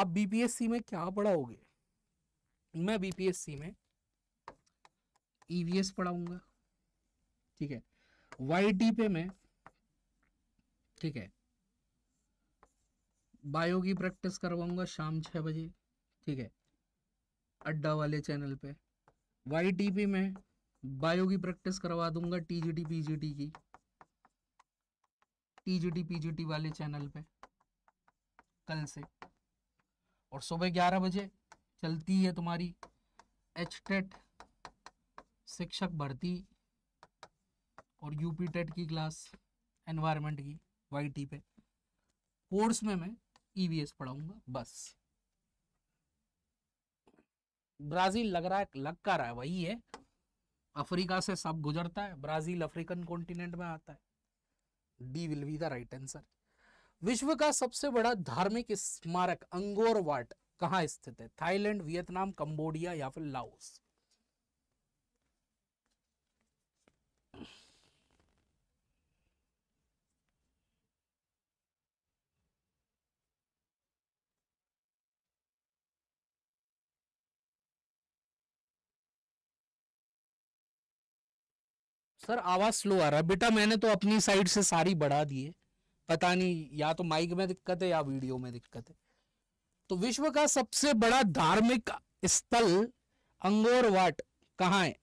आप बीपीएससी में क्या पढ़ाओगे मैं बीपीएससी में ईवीएस e पढ़ाऊंगा ठीक है वाई पे मैं ठीक है बायो की प्रैक्टिस करवाऊंगा शाम छह बजे ठीक है अड्डा वाले चैनल पे वाई टी पी में बायो की प्रैक्टिस करवा दूंगा T G T P G T की T G T P G T वाले चैनल पे कल से और सुबह ग्यारह बजे चलती है तुम्हारी एच टेट e शिक्षक भर्ती और यूपी टेट e की क्लास एनवायरनमेंट की वाईटी पे कोर्स में मैं ईवीएस e पढ़ाऊंगा बस ब्राजील लग रहा है लग कर रहा है वही है अफ्रीका से सब गुजरता है ब्राजील अफ्रीकन कॉन्टिनेंट में आता है D will be the right answer विश्व का सबसे बड़ा धार्मिक स्मारक अंगोर वाट कहा स्थित है थाईलैंड वियतनाम कंबोडिया या फिर लाओस सर आवाज स्लो आ रहा है बेटा मैंने तो अपनी साइड से सारी बढ़ा दी है पता नहीं या तो माइक में दिक्कत है या वीडियो में दिक्कत है तो विश्व का सबसे बड़ा धार्मिक स्थल अंगोरवाट कहां है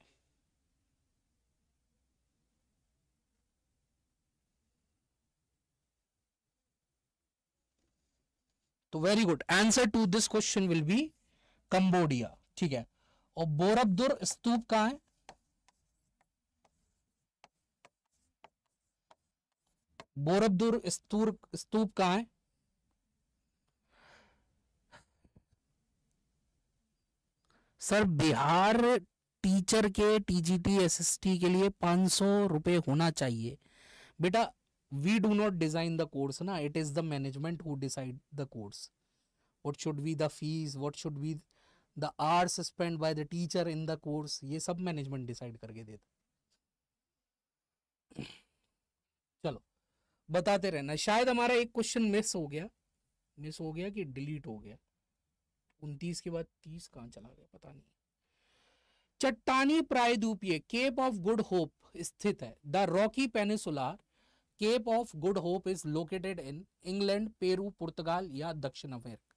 तो very good answer to this question will be Cambodia ठीक है और बोरबदुर स्तूप कहां है बोरबदुर स्तूप कहां है सर बिहार टीचर के टीजीटी एसएसटी के लिए पाँच सौ रुपये होना चाहिए बेटा we do not design the course ना it is the management who decide the course what should be the fees what should be the hours spend by the teacher in the course ये सब मैनेजमेंट डिसाइड करके देता चलो बताते रहना शायद हमारा एक क्वेश्चन मिस हो गया मिस हो गया कि डिलीट हो गया उनतीस के बाद तीस कहाँ चला गया पता नहीं चट्टानी प्रायद्वीपीय केप ऑफ गुड होप स्थित है the rocky peninsular Cape of Good Hope is located in England Peru पुर्तगाल या दक्षिण America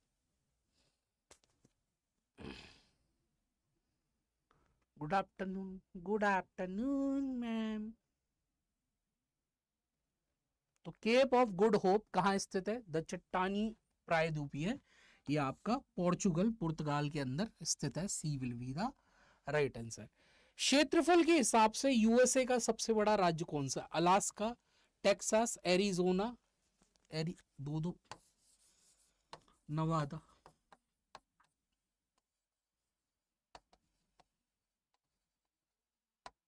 good afternoon good afternoon ma'am तो केप ऑफ गुड होप कहाँ स्थित है द चट्टानी प्रायद्वीपीय ये आपका पोर्चुगल पुर्तगाल के अंदर स्थित है C will be the right answer क्षेत्रफल के हिसाब से यूएसए का सबसे बड़ा राज्य कौन सा अलास्का टेक्सास एरिजोना एरि दो दो नवादा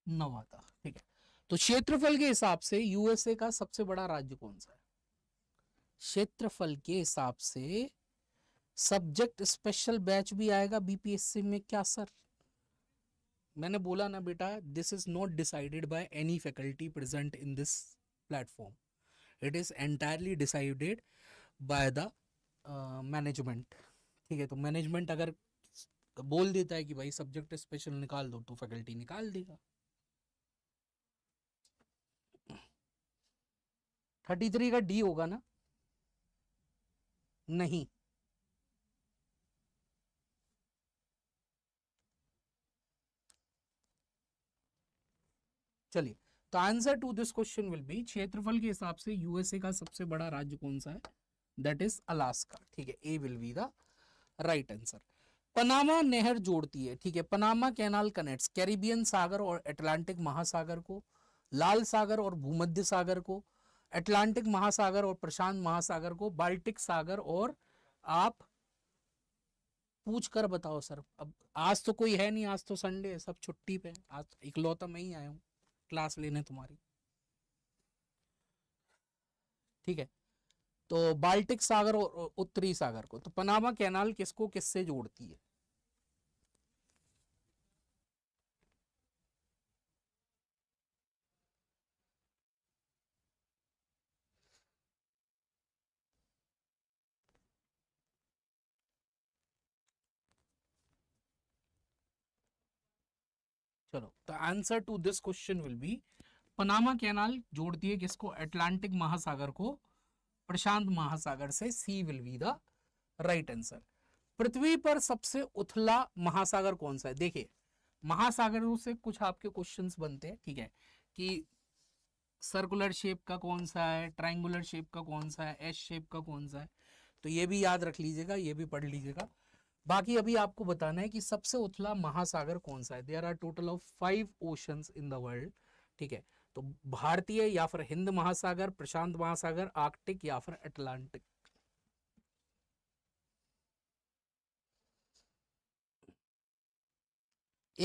नवादा ठीक है तो क्षेत्रफल के हिसाब से यूएसए का सबसे बड़ा राज्य कौन सा है क्षेत्रफल के हिसाब से सब्जेक्ट स्पेशल बैच भी आएगा बीपीएससी में क्या सर मैंने बोला ना बेटा this is not decided by any faculty present in this platform it is entirely decided by the management ठीक है तो मैनेजमेंट अगर बोल देता है कि भाई सब्जेक्ट स्पेशल निकाल दो तो फैकल्टी निकाल देगा थर्टी थ्री का डी होगा ना नहीं चलिए तो answer to this question will be क्षेत्रफल के हिसाब से यूएसए का सबसे बड़ा राज्य कौन सा है दैट इज अलास्का ठीक है A will be the right answer Panama नहर जोड़ती है ठीक है पनामा कैनाल कनेक्ट्स कैरिबियन सागर और अटलांटिक महासागर को लाल सागर और भूमध्य सागर को अटलांटिक महासागर और प्रशांत महासागर को बाल्टिक सागर और आप पूछ कर बताओ सर अब आज तो कोई है नहीं आज तो संडे है सब छुट्टी पे आज तो इकलौता मैं ही आया हूँ क्लास लेने तुम्हारी ठीक है तो बाल्टिक सागर और उत्तरी सागर को तो पनामा कैनाल किसको किससे जोड़ती है चलो the answer to this question will be Panama canal जोड़ती है किसको अटलांटिक महासागर को प्रशांत महासागर से C will be the right answer पृथ्वी पर सबसे उथला महासागर कौन सा है देखिए महासागरों से कुछ आपके क्वेश्चंस बनते हैं ठीक है कि सर्कुलर शेप का कौन सा है ट्राइंगुलर शेप का कौन सा है एस शेप का कौन सा है तो ये भी याद रख लीजिएगा ये भी पढ़ लीजिएगा बाकी अभी आपको बताना है कि सबसे उथला महासागर कौन सा है there are total of five oceans in the world ठीक है तो भारतीय या फिर हिंद महासागर प्रशांत महासागर आर्कटिक या फिर अटलांटिक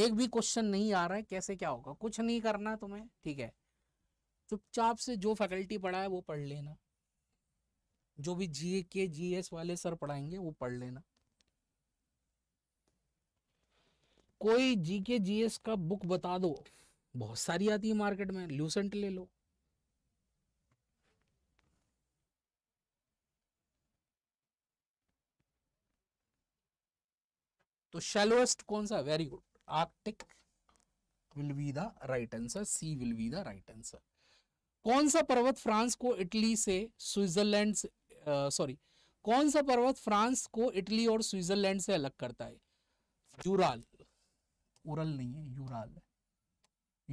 एक भी क्वेश्चन नहीं आ रहा है कैसे क्या होगा कुछ नहीं करना तुम्हें ठीक है चुपचाप से जो फैकल्टी पढ़ा है वो पढ़ लेना जो भी जीए के जीएस वाले सर पढ़ाएंगे वो पढ़ लेना कोई जीके जीएस का बुक बता दो बहुत सारी आती है मार्केट में ल्यूसेंट ले लो तो शेलोएस्ट कौन सा very good Arctic will be the right answer C will be the right answer कौन सा पर्वत फ्रांस को इटली से स्विट्जरलैंड सॉरी कौन सा पर्वत फ्रांस को इटली और स्विट्जरलैंड से अलग करता है जुराल उरल नहीं है यूराल है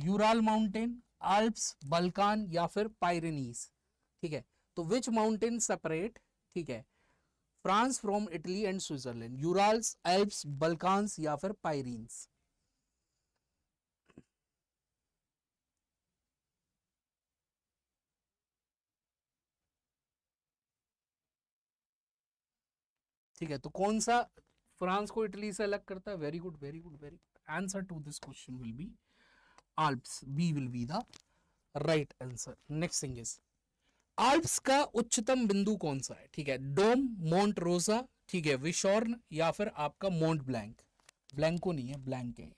यूराल माउंटेन आल्प्स बल्कान या फिर पायरेनीस ठीक है तो विच माउंटेन सेपरेट ठीक है France from Italy and Switzerland Urals Alps Balkans या फिर पायरीन्स ठीक है तो कौन सा फ्रांस को इटली से अलग करता है very good very good very answer to this question will be Alps. B will be the right answer. Next thing is Alps का उच्चतम बिंदु कौन सा है ठीक है डोम मोन्ट रोजा ठीक है विशोर्न या फिर आपका मोन्ट ब्लैंक ब्लैंको नहीं है ब्लैंक है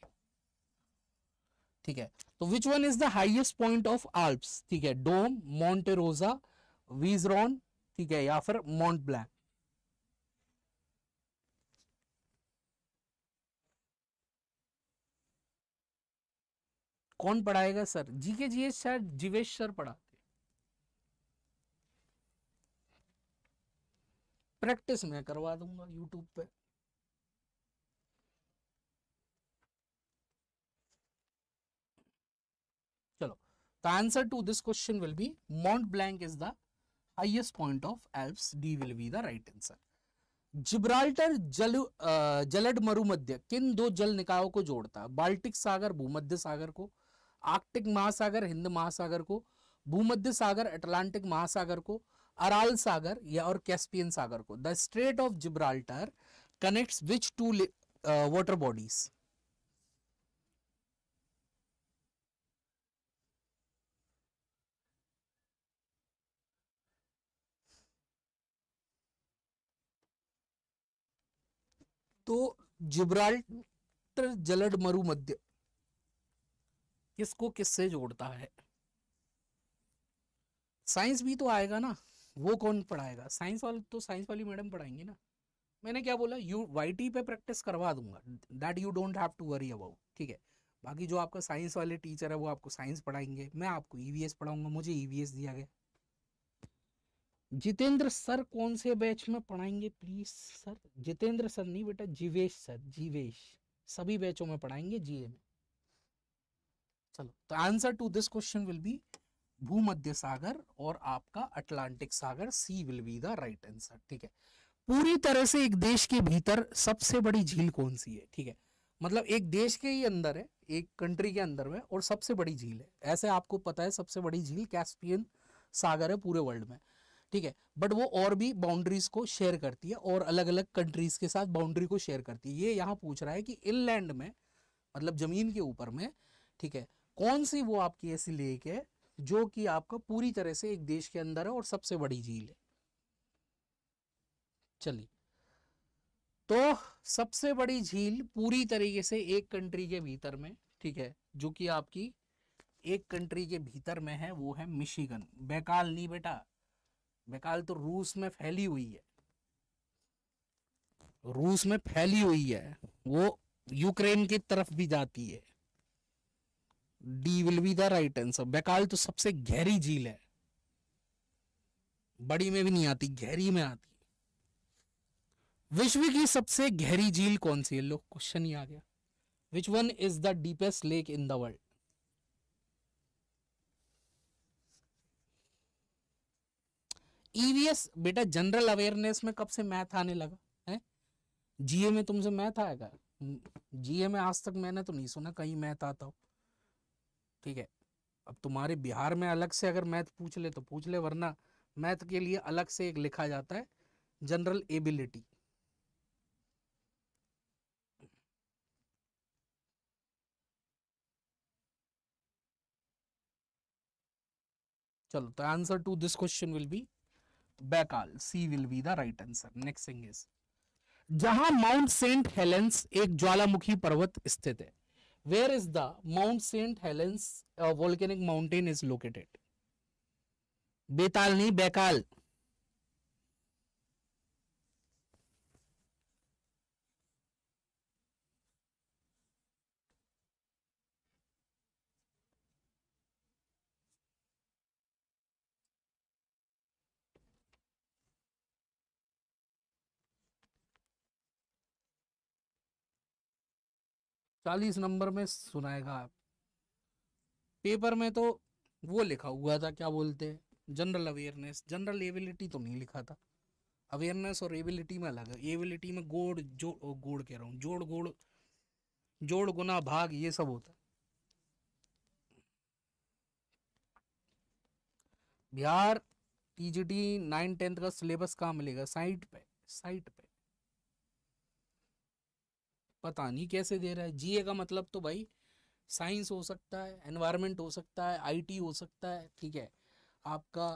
ठीक है तो which one is the highest point of Alp ठीक है डोम मोन्ट रोजा ठीक है या फिर मोन्ट ब्लैंक कौन पढ़ाएगा sir ji K G S Jivesh sir पढ़ाते प्रैक्टिस मैं करवा दूंगा यूट्यूब पे चलो the answer to this question will be Mount Blanc is the highest point of Alps D will be the right answer Gibraltar जल जलड मरुमध्य किन दो जल निकायों को जोड़ता है बाल्टिक सागर भूमध्य सागर को आर्कटिक महासागर हिंद महासागर को भूमध्य सागर अटलांटिक महासागर को अराल सागर या और कैस्पियन सागर को the Strait of Gibraltar connects which two water bodies तो जिब्राल्टर जलड मरु मध्य किसको किससे जोड़ता है साइंस भी तो आएगा ना वो कौन पढ़ाएगा साइंस वाले तो साइंस वाली मैडम पढ़ाएंगी ना मैंने क्या बोला यू वाई पे प्रैक्टिस करवा दूंगा that you don't have to worry about ठीक है बाकी जो आपका साइंस वाले टीचर है वो आपको साइंस पढ़ाएंगे मैं आपको ईवीएस e पढ़ाऊंगा मुझे ईवीएस e दिया गया जितेंद्र सर कौन से बैच में पढ़ाएंगे प्लीज सर जितेंद्र सर नहीं बेटा जीवेश सर जीवेश सभी बैचों में पढ़ाएंगे जीए में चलो तो answer to this question will be भूमध्य सागर और आपका अटलांटिक सागर C will be the right answer ठीक है पूरी तरह से एक देश के भीतर सबसे बड़ी झील कौन सी है ठीक है मतलब एक देश के ही अंदर है एक कंट्री के अंदर में और सबसे बड़ी झील है ऐसे आपको पता है सबसे बड़ी झील कैस्पियन सागर है पूरे वर्ल्ड में ठीक है बट वो और भी बाउंड्रीज को शेयर करती है और अलग अलग कंट्रीज के साथ बाउंड्री को शेयर करती है ये यहाँ पूछ रहा है कि इनलैंड में मतलब जमीन के ऊपर में ठीक है कौन सी वो आपकी ऐसी लेक है जो कि आपका पूरी तरह से एक देश के अंदर है और सबसे बड़ी झील है चलिए तो सबसे बड़ी झील पूरी तरीके से एक कंट्री के भीतर में ठीक है जो कि आपकी एक कंट्री के भीतर में है वो है मिशिगन बेकाल नहीं बेटा बेकाल तो रूस में फैली हुई है रूस में फैली हुई है वो यूक्रेन की तरफ भी जाती है D will be the right answer Baikal तो सबसे गहरी झील है बड़ी में भी नहीं आती गहरी में आती विश्व की सबसे गहरी झील कौन सी है लो क्वेश्चन ही आ गया which one is the deepest lake in the world EVS बेटा जनरल अवेयरनेस में कब से मैथ आने लगा है जीए में तुमसे मैथ आएगा जीए में आज तक मैंने तो नहीं सुना कहीं मैथ आता हो ठीक है अब तुम्हारे बिहार में अलग से अगर मैथ पूछ ले तो पूछ ले वरना मैथ के लिए अलग से एक लिखा जाता है जनरल एबिलिटी चलो तो answer to this question will be Baikal C will be the right answer next thing is जहां माउंट सेंट हेलेंस एक ज्वालामुखी पर्वत स्थित है Where is the Mount St. Helens uh, volcanic mountain is located? Betalni Bekal. चालीस नंबर में सुनाएगा आप पेपर में तो वो लिखा हुआ था क्या बोलते हैं जनरल अवेयरनेस जनरल एबिलिटी तो नहीं लिखा था अवेयरनेस और एबिलिटी में अलग है एबिलिटी में गोड़ जो गोड़ कह रहा हूँ जोड़ गोड़ जोड़ गुना भाग ये सब होता है बिहार टीजीटी नाइन टेंथ का सिलेबस कहाँ मिलेगा साइट पे साइट पे पता नहीं कैसे दे रहा है जीए का मतलब तो भाई साइंस हो सकता है एनवायरनमेंट हो सकता है आईटी हो सकता है ठीक है आपका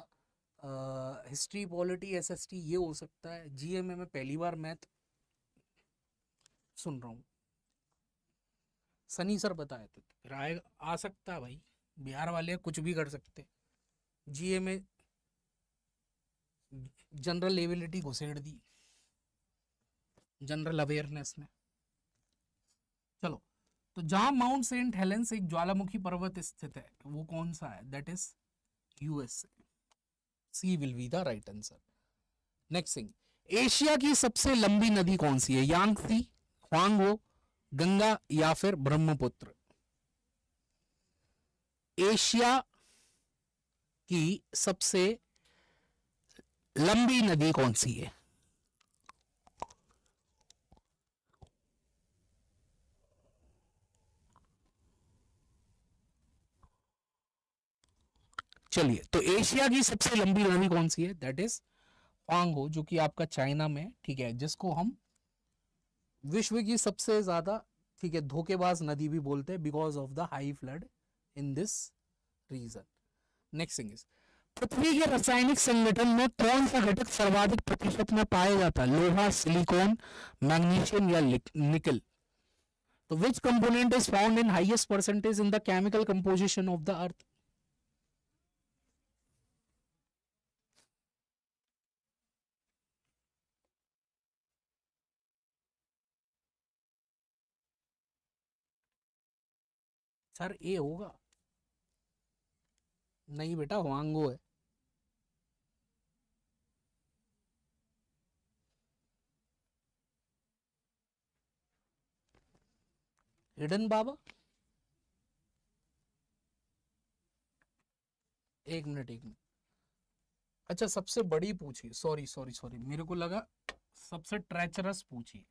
हिस्ट्री पॉलिटी एसएसटी ये हो सकता है जीए में मैं पहली बार मैथ सुन रहा हूँ सनी सर बताए थे तो फिर आ सकता है भाई बिहार वाले कुछ भी कर सकते जीए में जनरल एबिलिटी घुसेड़ दी जनरल अवेयरनेस में चलो तो जहां माउंट सेंट हेलेंस एक ज्वालामुखी पर्वत स्थित है वो कौन सा है that is US C will be the right answer next thing Asia की सबसे लंबी नदी कौन सी है यांगसी ह्वांगो गंगा या फिर ब्रह्मपुत्र एशिया की सबसे लंबी नदी कौन सी है चलिए तो एशिया की सबसे लंबी नदी कौन सी है दैट इज पांगो जो कि आपका चाइना में ठीक है जिसको हम विश्व की सबसे ज्यादा ठीक है धोखेबाज नदी भी बोलते हैं because of the high flood in this region next thing is पृथ्वी के रासायनिक संगठन में कौन सा घटक सर्वाधिक प्रतिशत में पाया जाता है लोहा सिलिकॉन मैग्नीशियम या निकल तो which component is found in highest percentage in the chemical composition of the earth sir A होगा नहीं बेटा वांगो है हिडन बाबा एक मिनट एक मिनट अच्छा सबसे बड़ी पूछी सॉरी सॉरी सॉरी मेरे को लगा सबसे ट्रेचरस पूछी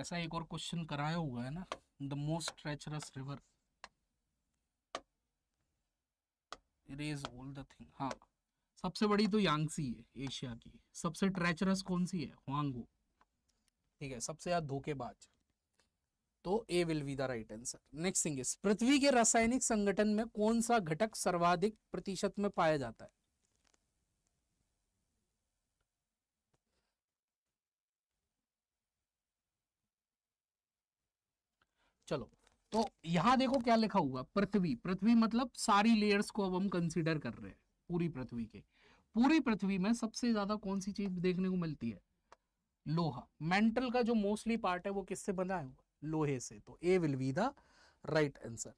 ऐसा एक और क्वेश्चन कराया हुआ है ना the most treacherous river erase all the thing हाँ सबसे बड़ी तो यांगसी है एशिया की सबसे ट्रेचरस कौन सी है हुआंगो ठीक है सबसे ज्यादा धोखेबाज तो A will be the right answer next thing is पृथ्वी के रासायनिक संगठन में कौन सा घटक सर्वाधिक प्रतिशत में पाया जाता है चलो तो यहां देखो क्या लिखा हुआ पृथ्वी पृथ्वी मतलब सारी लेयर्स को अब हम कंसिडर कर रहे हैं पूरी पृथ्वी के पूरी पृथ्वी में सबसे ज्यादा कौन सी चीज देखने को मिलती है लोहा मेंटल का जो मोस्टली पार्ट है वो किससे बना है लोहे से तो A will be the right answer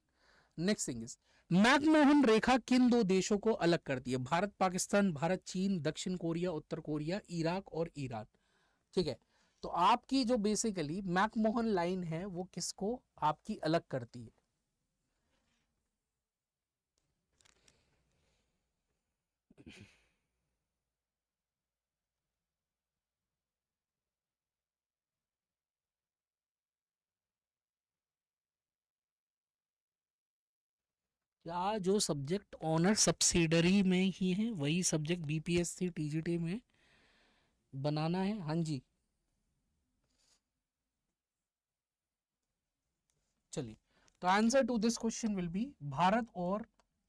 next thing is McMahon रेखा किन दो देशों को अलग करती है भारत पाकिस्तान भारत चीन दक्षिण कोरिया उत्तर कोरिया इराक और ईरान ठीक है तो आपकी जो बेसिकली मैकमोहन लाइन है वो किसको आपकी अलग करती है क्या जो सब्जेक्ट ऑनर सब्सिडरी में ही है वही सब्जेक्ट बीपीएससी टीजीटी में बनाना है हाँ जी चलिए तो answer to this question will be Bharat और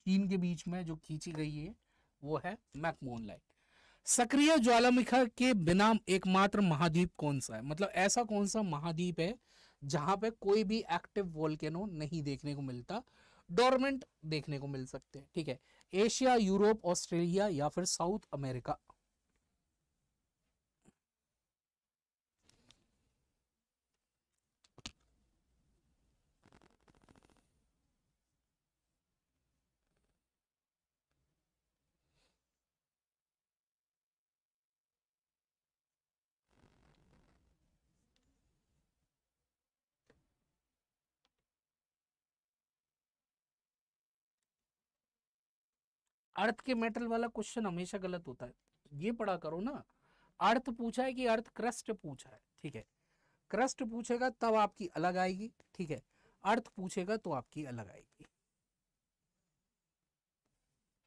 चीन के बीच में जो खींची गई है वो है मैकमोहन लाइट सक्रिय ज्वालामुखी के बिना एकमात्र महाद्वीप कौन सा है मतलब ऐसा कौन सा महाद्वीप है जहां पे कोई भी एक्टिव वोल्केनो नहीं देखने को मिलता डोरमेंट देखने को मिल सकते हैं ठीक है एशिया यूरोप ऑस्ट्रेलिया या फिर साउथ अमेरिका अर्थ के मेटल वाला क्वेश्चन हमेशा गलत होता है ये पढ़ा करो ना अर्थ पूछा है कि अर्थ क्रस्ट पूछा है ठीक है क्रस्ट पूछेगा तब आपकी अलग आएगी ठीक है अर्थ पूछेगा तो आपकी अलग आएगी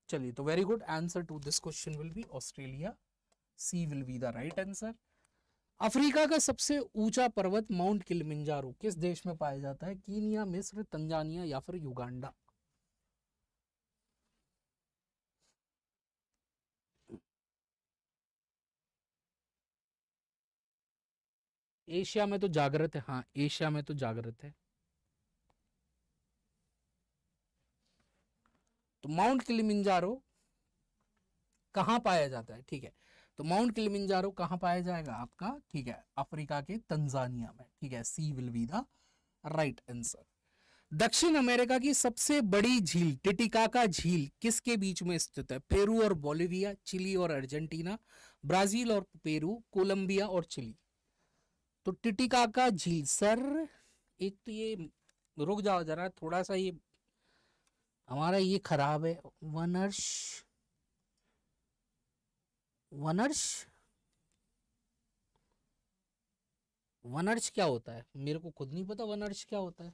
चलिए तो very good answer to this question will be Australia C will be the right answer Africa का सबसे ऊंचा पर्वत माउंट किलमिंजारो किस देश में पाया जाता है कीनिया मिस्र तंजानिया या फिर युगांडा एशिया में तो जागृत है हाँ एशिया में तो जागृत है तो माउंट किलिमिंजारो कहाँ पाया जाता है ठीक है तो माउंट किलिमिंजारो कहाँ पाया जाएगा आपका ठीक है अफ्रीका के तंजानिया में ठीक है C will be the right answer दक्षिण अमेरिका की सबसे बड़ी झील टिटिकाका झील किसके बीच में स्थित है पेरू और बोलिविया चिली और अर्जेंटीना ब्राजील और पेरू कोलंबिया और चिली तो टिटिकाका झील सर एक तो ये रुक जाओ जरा थोड़ा सा ये हमारा ये खराब है वनर्श वनर्श वनर्श क्या होता है मेरे को खुद नहीं पता वनर्श क्या होता है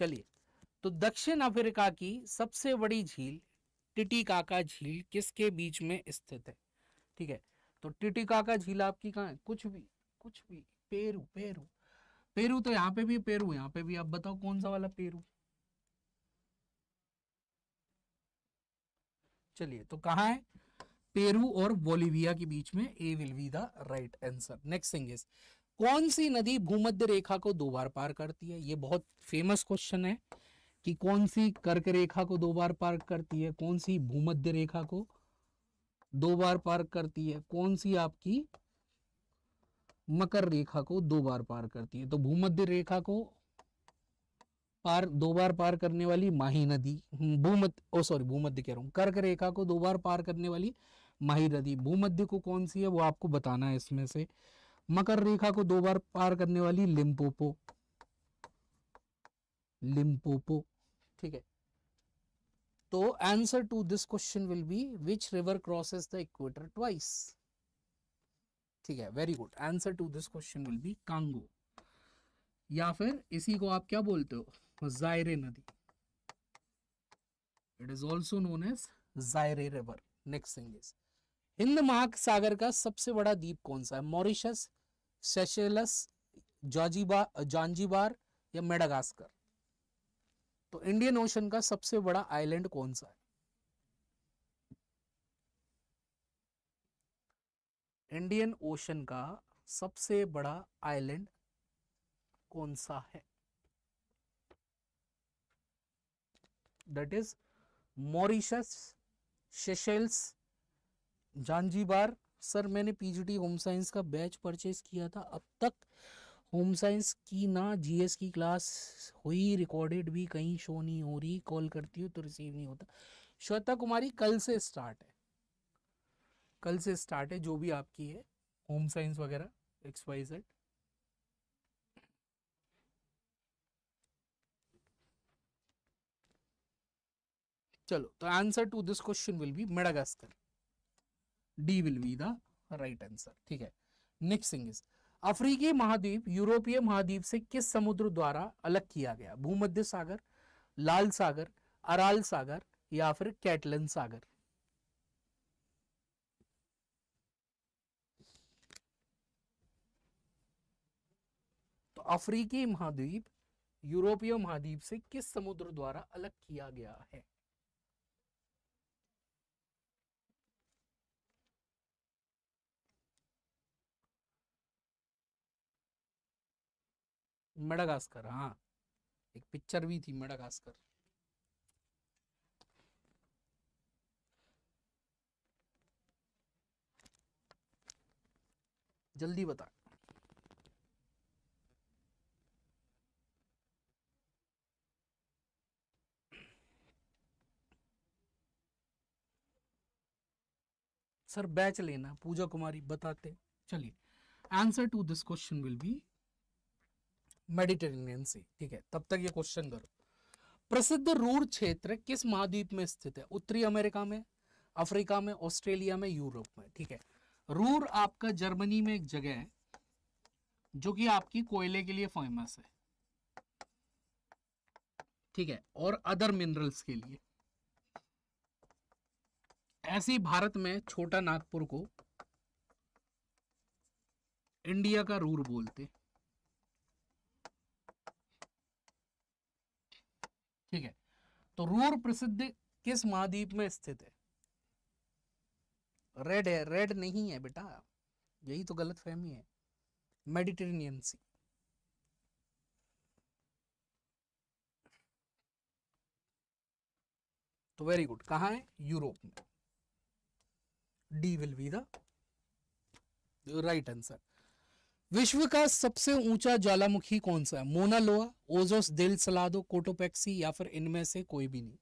चलिए तो दक्षिण अफ्रीका की सबसे बड़ी झील टिटिकाका झील किसके बीच में स्थित है ठीक है तो टिटिकाका झील आपकी कहाँ है कुछ भी कुछ भी पेरू पेरू पेरू तो यहाँ पे भी पेरू यहाँ पे भी आप बताओ कौन सा वाला पेरू चलिए तो कहा है पेरू और बोलिविया के बीच में A will be the right answer next thing is कौन सी नदी भूमध्य रेखा को दो बार पार करती है ये बहुत फेमस क्वेश्चन है कि कौन सी कर्क रेखा को दो बार पार करती है कौन सी भूमध्य रेखा को दो बार पार करती है कौन सी आपकी मकर रेखा को दो बार पार करती है तो भूमध्य रेखा को पार दो बार पार करने वाली माही नदी हम्म, भूमध्य ओ सॉरी भूमध्य कह रहा हूं कर्क रेखा को दो बार पार करने वाली माही नदी भूमध्य को कौन सी है वो आपको बताना है इसमें से मकर रेखा को दो बार पार करने वाली लिम्पोपो लिम्पोपो ठीक है तो answer to this question will be which river crosses the equator twice ठीक है very good answer to this question will be Congo या फिर इसी को आप क्या बोलते हो जायरे नदी it is also known as Zaire river next thing is हिंद महासागर का सबसे बड़ा द्वीप कौन सा है मॉरिशस सेशेलस जॉजीबा जॉन्जीबार या मेडागास्कर तो इंडियन ओशन का सबसे बड़ा आइलैंड कौन सा है इंडियन ओशन का सबसे बड़ा आइलैंड कौन सा है that is Mauritius Seychelles Zanzibar sir मैंने पीजीटी होम साइंस का बैच परचेज किया था अब तक होम साइंस की ना जीएस की क्लास हुई रिकॉर्डेड भी कहीं शो नहीं हो रही कॉल करती हूँ तो रिसीव नहीं होता श्वेता कुमारी कल से स्टार्ट है कल से स्टार्ट है जो भी आपकी है होम साइंस वगैरह एक्स वाई जेड चलो तो answer to this question will be Madagascar D will be the right answer ठीक है नेक्स्ट थिंग इज अफ्रीकी महाद्वीप यूरोपीय महाद्वीप से किस समुद्र द्वारा अलग किया गया भूमध्य सागर लाल सागर अराल सागर या फिर कैटलन सागर तो अफ्रीकी महाद्वीप यूरोपीय महाद्वीप से किस समुद्र द्वारा अलग किया गया है मेडागास्कर हाँ एक पिक्चर भी थी मेडागास्कर जल्दी बता सर बैच लेना पूजा कुमारी बताते चलिए answer to this question will be Mediterranean sea ठीक है तब तक ये क्वेश्चन करो प्रसिद्ध रूर क्षेत्र किस महाद्वीप में स्थित है उत्तरी अमेरिका में अफ्रीका में ऑस्ट्रेलिया में यूरोप में ठीक है रूर आपका जर्मनी में एक जगह है जो कि आपकी कोयले के लिए फेमस है ठीक है और अदर मिनरल्स के लिए ऐसे ही भारत में छोटा नागपुर को इंडिया का रूर बोलते हैं ठीक है तो रूर प्रसिद्ध किस महाद्वीप में स्थित है रेड है रेड नहीं है बेटा यही तो गलत फहमी है मेडिटेरेनियन सी तो वेरी गुड कहा है यूरोप में D will be the right answer विश्व का सबसे ऊंचा ज्वालामुखी कौन सा है Mauna Loa Ojos del Salado Cotopaxi या फिर इनमें से कोई भी नहीं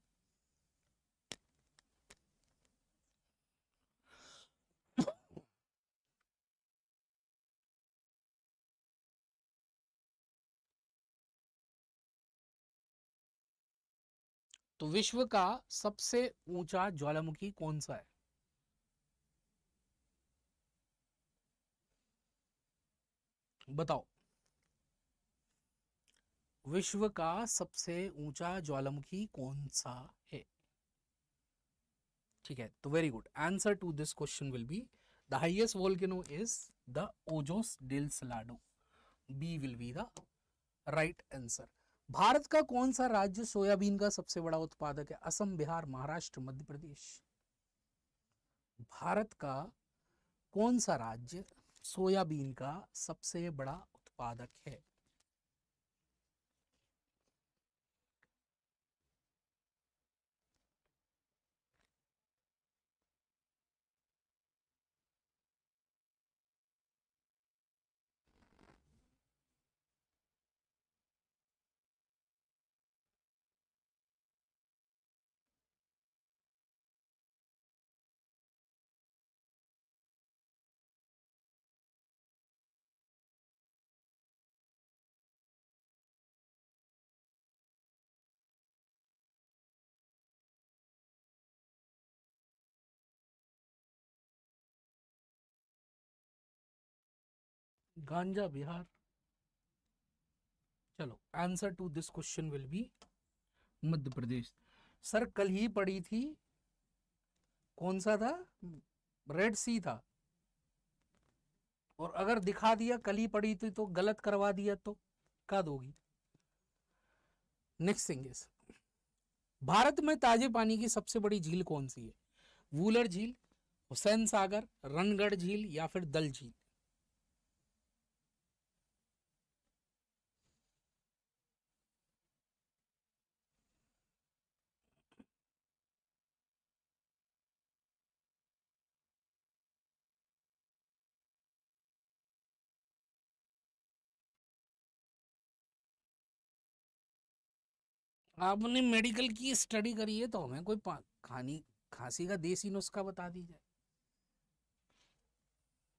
तो विश्व का सबसे ऊंचा ज्वालामुखी कौन सा है बताओ विश्व का सबसे ऊंचा ज्वालामुखी कौन सा है ठीक है तो very good answer to this question will be the highest volcano is the Ojos del Salado B will be the right answer भारत का कौन सा राज्य सोयाबीन का सबसे बड़ा उत्पादक है असम बिहार महाराष्ट्र मध्य प्रदेश भारत का कौन सा राज्य सोयाबीन का सबसे बड़ा उत्पादक है गांजा बिहार चलो answer to this question will be Madhya Pradesh sir कल ही पड़ी थी कौन सा था रेड hmm. सी था और अगर दिखा दिया कल ही पड़ी थी तो गलत करवा दिया तो का दोगी नेक्स्ट थिंग इज भारत में ताजे पानी की सबसे बड़ी झील कौन सी है वूलर झील हुसैन सागर रनगढ़ झील या फिर दल झील आपने मेडिकल की स्टडी करी है तो हमें कोई खानी खांसी का देसी नुस्खा बता दीजिए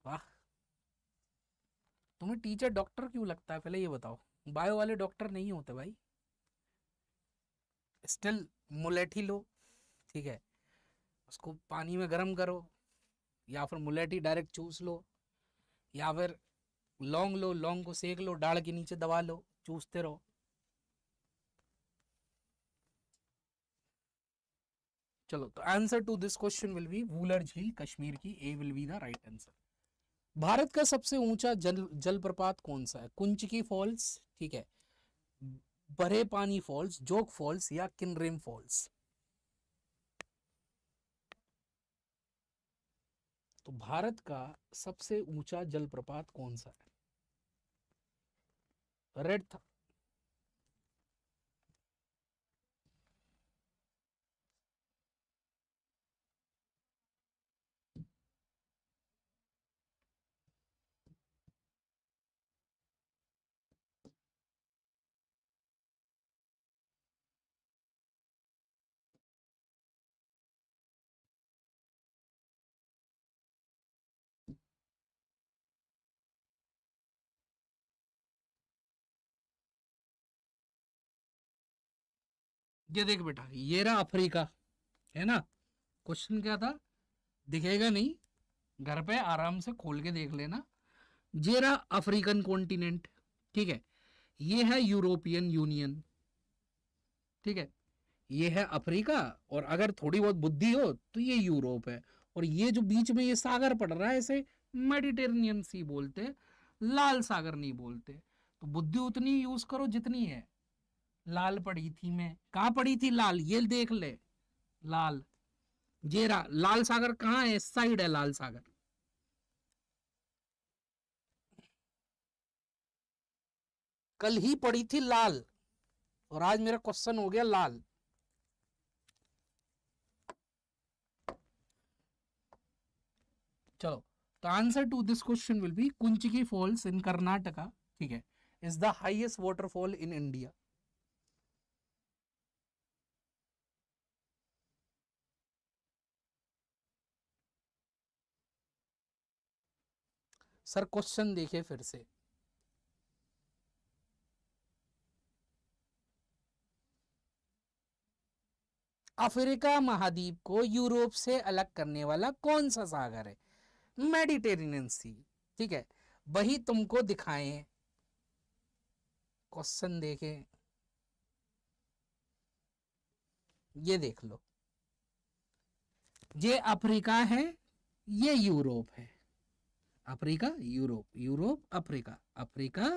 वाह तुम्हें टीचर डॉक्टर क्यों लगता है पहले ये बताओ बायो वाले डॉक्टर नहीं होते भाई स्टिल मुलेठी लो ठीक है उसको पानी में गर्म करो या फिर मुलेठी डायरेक्ट चूस लो या फिर लौंग लो लौंग को सेक लो डाल के नीचे दबा लो चूसते रहो चलो तो answer to this question will be Wular झील कश्मीर की A will be the right answer भारत का सबसे ऊंचा जल जलप्रपात कौन सा है कुंचकी फॉल्स ठीक है बरे पानी फॉल्स जोक फॉल्स या किनरेम फॉल्स तो भारत का सबसे ऊंचा जलप्रपात कौन सा है रेड था ये देख बेटा ये रहा अफ्रीका है ना क्वेश्चन क्या था दिखेगा नहीं घर पे आराम से खोल के देख लेना ये रहा अफ्रीकन कॉन्टिनेंट ठीक है ये है यूरोपियन यूनियन ठीक है ये है अफ्रीका और अगर थोड़ी बहुत बुद्धि हो तो ये यूरोप है और ये जो बीच में ये सागर पड़ रहा है इसे मेडिटेरेनियन सी बोलते लाल सागर नहीं बोलते तो बुद्धि उतनी यूज करो जितनी है लाल पढ़ी थी मैं कहा पढ़ी थी लाल ये देख ले लाल जेरा लाल सागर कहाँ है साइड है लाल सागर कल ही पढ़ी थी लाल और आज मेरा क्वेश्चन हो गया लाल चलो तो answer to this question will be Kunchikal falls in Karnataka ठीक है is the highest waterfall in India sir question देखिए फिर से अफ्रीका महाद्वीप को यूरोप से अलग करने वाला कौन सा सागर है मेडिटेरियन सी ठीक है वही तुमको दिखाएं क्वेश्चन देखें ये देख लो ये अफ्रीका है ये यूरोप है Africa Europe Europe Africa Africa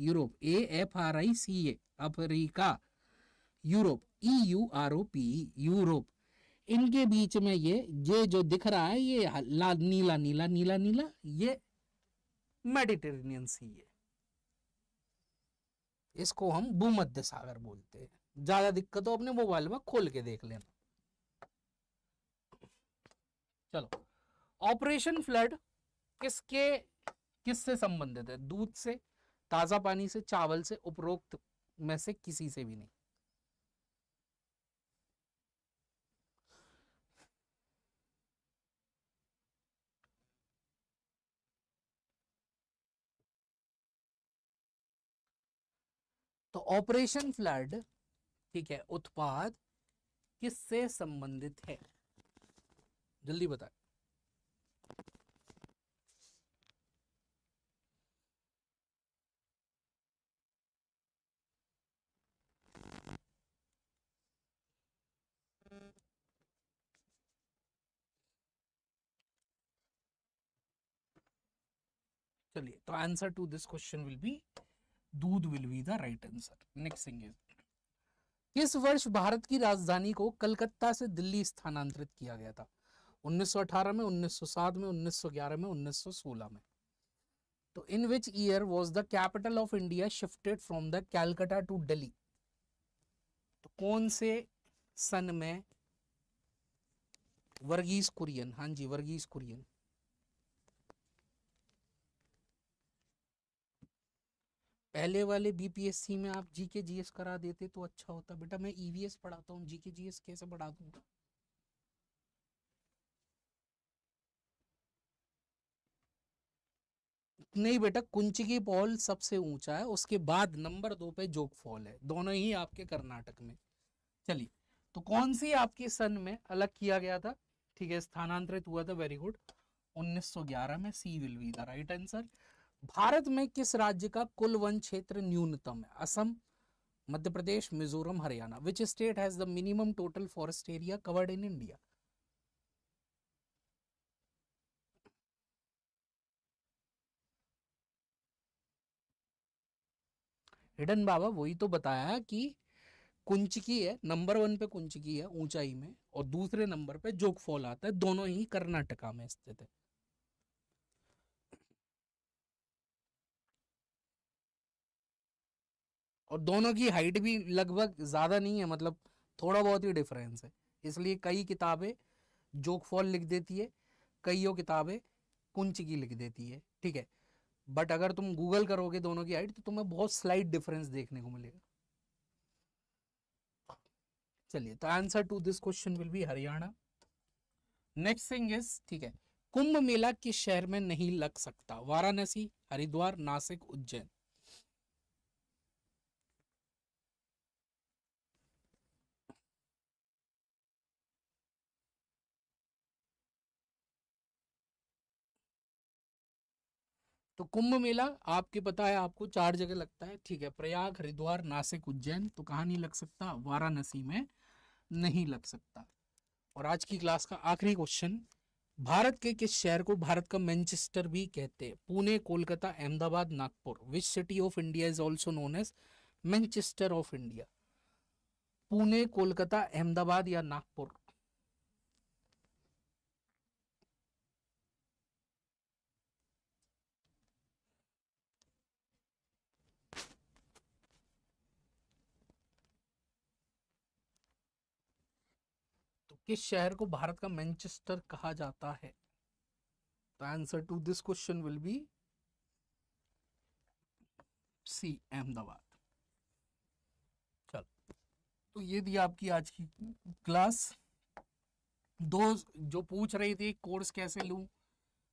Europe A F R I C A Africa Europe E U R O P Europe इनके बीच में ये ये जो दिख रहा है ये ला नीला नीला नीला नीला ये मेडिटेरेनियन सी है इसको हम भूमध्य सागर बोलते हैं ज्यादा दिक्कत हो अपने मोबाइल में खोल के देख लेना चलो ऑपरेशन फ्लड किसके किससे संबंधित है दूध से ताजा पानी से चावल से उपरोक्त में से किसी से भी नहीं तो ऑपरेशन फ्लड ठीक है उत्पाद किससे संबंधित है जल्दी बताए चलिए तो answer to this question will be दूध will be the right answer next thing is किस वर्ष भारत की राजधानी को कलकत्ता से दिल्ली स्थानांतरित किया गया था 1918 में 1907 में 1911 में 1916 में तो in which year was the capital of India shifted from the Calcutta to Delhi तो कौन से सन में वर्गीज कुरियन हाँ जी वर्गीज कुरियन पहले वाले बीपीएससी में आप जीके जीएस करा देते तो अच्छा होता बेटा मैं ईवीएस e पढ़ाता हूँ जीके जीएस कैसे पढ़ा दूंगा नहीं बेटा कुंचिकी फॉल सबसे ऊंचा है उसके बाद नंबर दो पे जोग फॉल है दोनों ही आपके कर्नाटक में चलिए तो कौन सी आपके सन में अलग किया गया था ठीक है स्थानांतरित हुआ था वेरी गुड 1911 में C will be the right answer भारत में किस राज्य का कुल वन क्षेत्र न्यूनतम है Assam Madhya Pradesh Mizoram Haryana which state has the minimum total forest area covered in India hidden बाबा वही तो बताया कि कुंचकी है नंबर वन पे कुंचकी है ऊंचाई में और दूसरे नंबर पे जोगफॉल आता है दोनों ही कर्नाटका में स्थित है और दोनों की हाइट भी लगभग ज़्यादा नहीं है मतलब थोड़ा बहुत ही डिफरेंस है इसलिए कई किताबें जोक फॉल लिख देती है कईयों किताबें कुंच की लिख देती है ठीक है बट अगर तुम गूगल करोगे दोनों की हाइट तो तुम्हें बहुत स्लाइट डिफरेंस देखने को मिलेगा चलिए तो answer to this question will be Haryana next thing is ठीक है कुंभ मेला किस शहर में नहीं लग सकता वाराणसी हरिद्वार नासिक उज्जैन तो कुंभ मेला आपके पता है आपको चार जगह लगता है ठीक है प्रयाग हरिद्वार नासिक उज्जैन तो कहा नहीं लग सकता वाराणसी में नहीं लग सकता और आज की क्लास का आखिरी क्वेश्चन भारत के किस शहर को भारत का मैनचेस्टर भी कहते हैं Pune Kolkata Ahmedabad Nagpur which city of India is also known as Manchester of India Pune Kolkata Ahmedabad या नागपुर किस शहर को भारत का मैनचेस्टर कहा जाता है तो answer to this question will be C Ahmedabad चल तो ये दी आपकी आज की क्लास दो जो पूछ रही थी कोर्स कैसे लू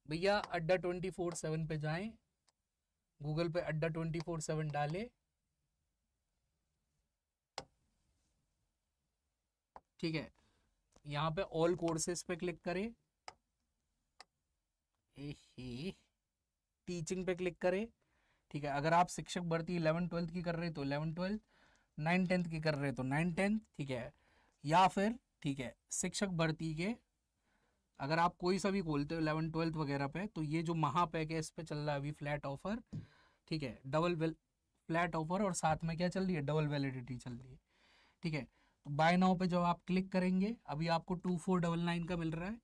भैया अड्डा ट्वेंटी फोर सेवन पे जाए गूगल पे अड्डा ट्वेंटी फोर सेवन डाले ठीक है यहाँ पे ऑल कोर्सेस पे क्लिक करें टीचिंग पे क्लिक करें ठीक है अगर आप शिक्षक भर्ती इलेवन ट्वेल्थ की कर रहे तो इलेवन ट्वेल्थ नाइन टेंथ की कर रहे तो नाइन टेंथ ठीक है या फिर ठीक है शिक्षक भर्ती के अगर आप कोई सा भी खोलते हो इलेवन ट्वेल्थ वगैरह पे तो ये जो महा पैक है इस पर चल रहा है अभी फ्लैट ऑफर ठीक है डबल वेल फ्लैट ऑफर और साथ में क्या चल रही है डबल वैलिडिटी चल रही है ठीक है बाय नाउ पे जब आप क्लिक करेंगे अभी आपको टू फोर डबल नाइन का मिल रहा है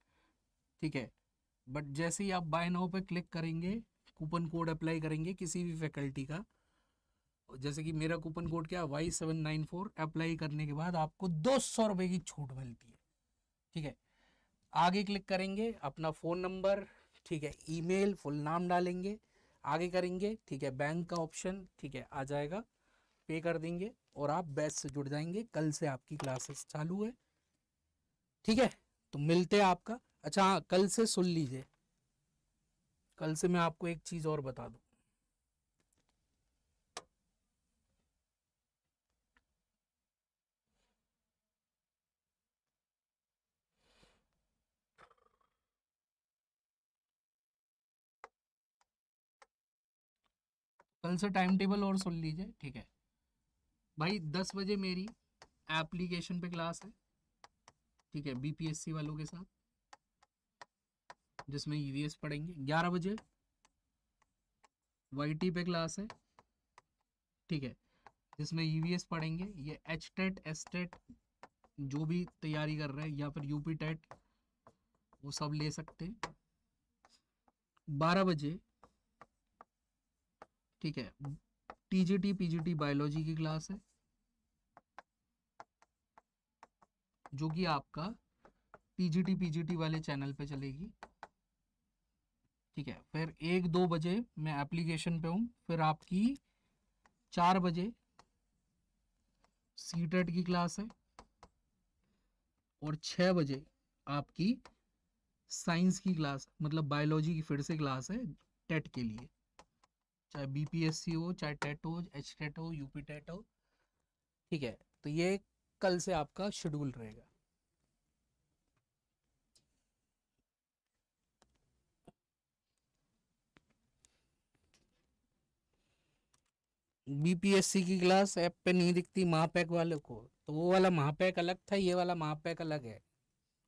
ठीक है बट जैसे ही आप बाय नाउ पे क्लिक करेंगे कूपन कोड अप्लाई करेंगे किसी भी फैकल्टी का जैसे कि मेरा कूपन कोड क्या Y seven nine four apply करने के बाद आपको दो सौ रुपये की छूट मिलती है ठीक है आगे क्लिक करेंगे अपना फ़ोन नंबर ठीक है ईमेल फुल नाम डालेंगे आगे करेंगे ठीक है बैंक का ऑप्शन ठीक है आ जाएगा पे कर देंगे और आप बैच से जुड़ जाएंगे कल से आपकी क्लासेस चालू है ठीक है तो मिलते हैं आपका अच्छा हाँ कल से सुन लीजिए कल से मैं आपको एक चीज़ और बता दू कल से टाइम टेबल और सुन लीजिए ठीक है भाई दस बजे मेरी एप्लीकेशन पे क्लास है ठीक है बीपीएससी वालों के साथ जिसमें यूएस e पढ़ेंगे ग्यारह बजे वाईटी पे क्लास है ठीक है जिसमें यूवीएस e पढ़ेंगे ये एच टेट एस टेट जो भी तैयारी कर रहे हैं या फिर यूपी टेट e वो सब ले सकते हैं बारह बजे ठीक है टीजीटी पीजीटी बायोलॉजी की क्लास है जो कि आपका पीजीटी पीजीटी वाले चैनल पे चलेगी ठीक है फिर एक दो बजे मैं एप्लीकेशन पे हूँ फिर आपकी चार बजे सी e की क्लास है और छः बजे आपकी साइंस की क्लास मतलब बायोलॉजी की फिर से क्लास है टेट e के लिए चाहे बीपीएससी हो चाहे टेट हो एच टेट हो यूपी टेट हो ठीक है तो ये कल से आपका शेड्यूल रहेगा बीपीएससी की क्लास ऐप पे नहीं दिखती महापैक वाले को तो वो वाला महापैक अलग था ये वाला महापैक अलग है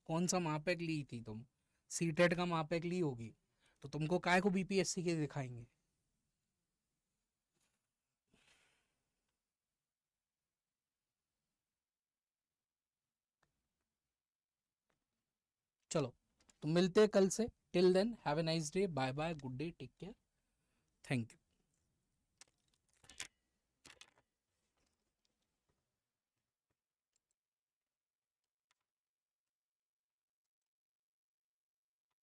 कौन सा महापैक ली थी तुम सीटेट e का महापैक ली होगी तो तुमको काय को बीपीएससी के दिखाएंगे तो मिलते हैं कल से till then have a nice day bye bye good day take care thank you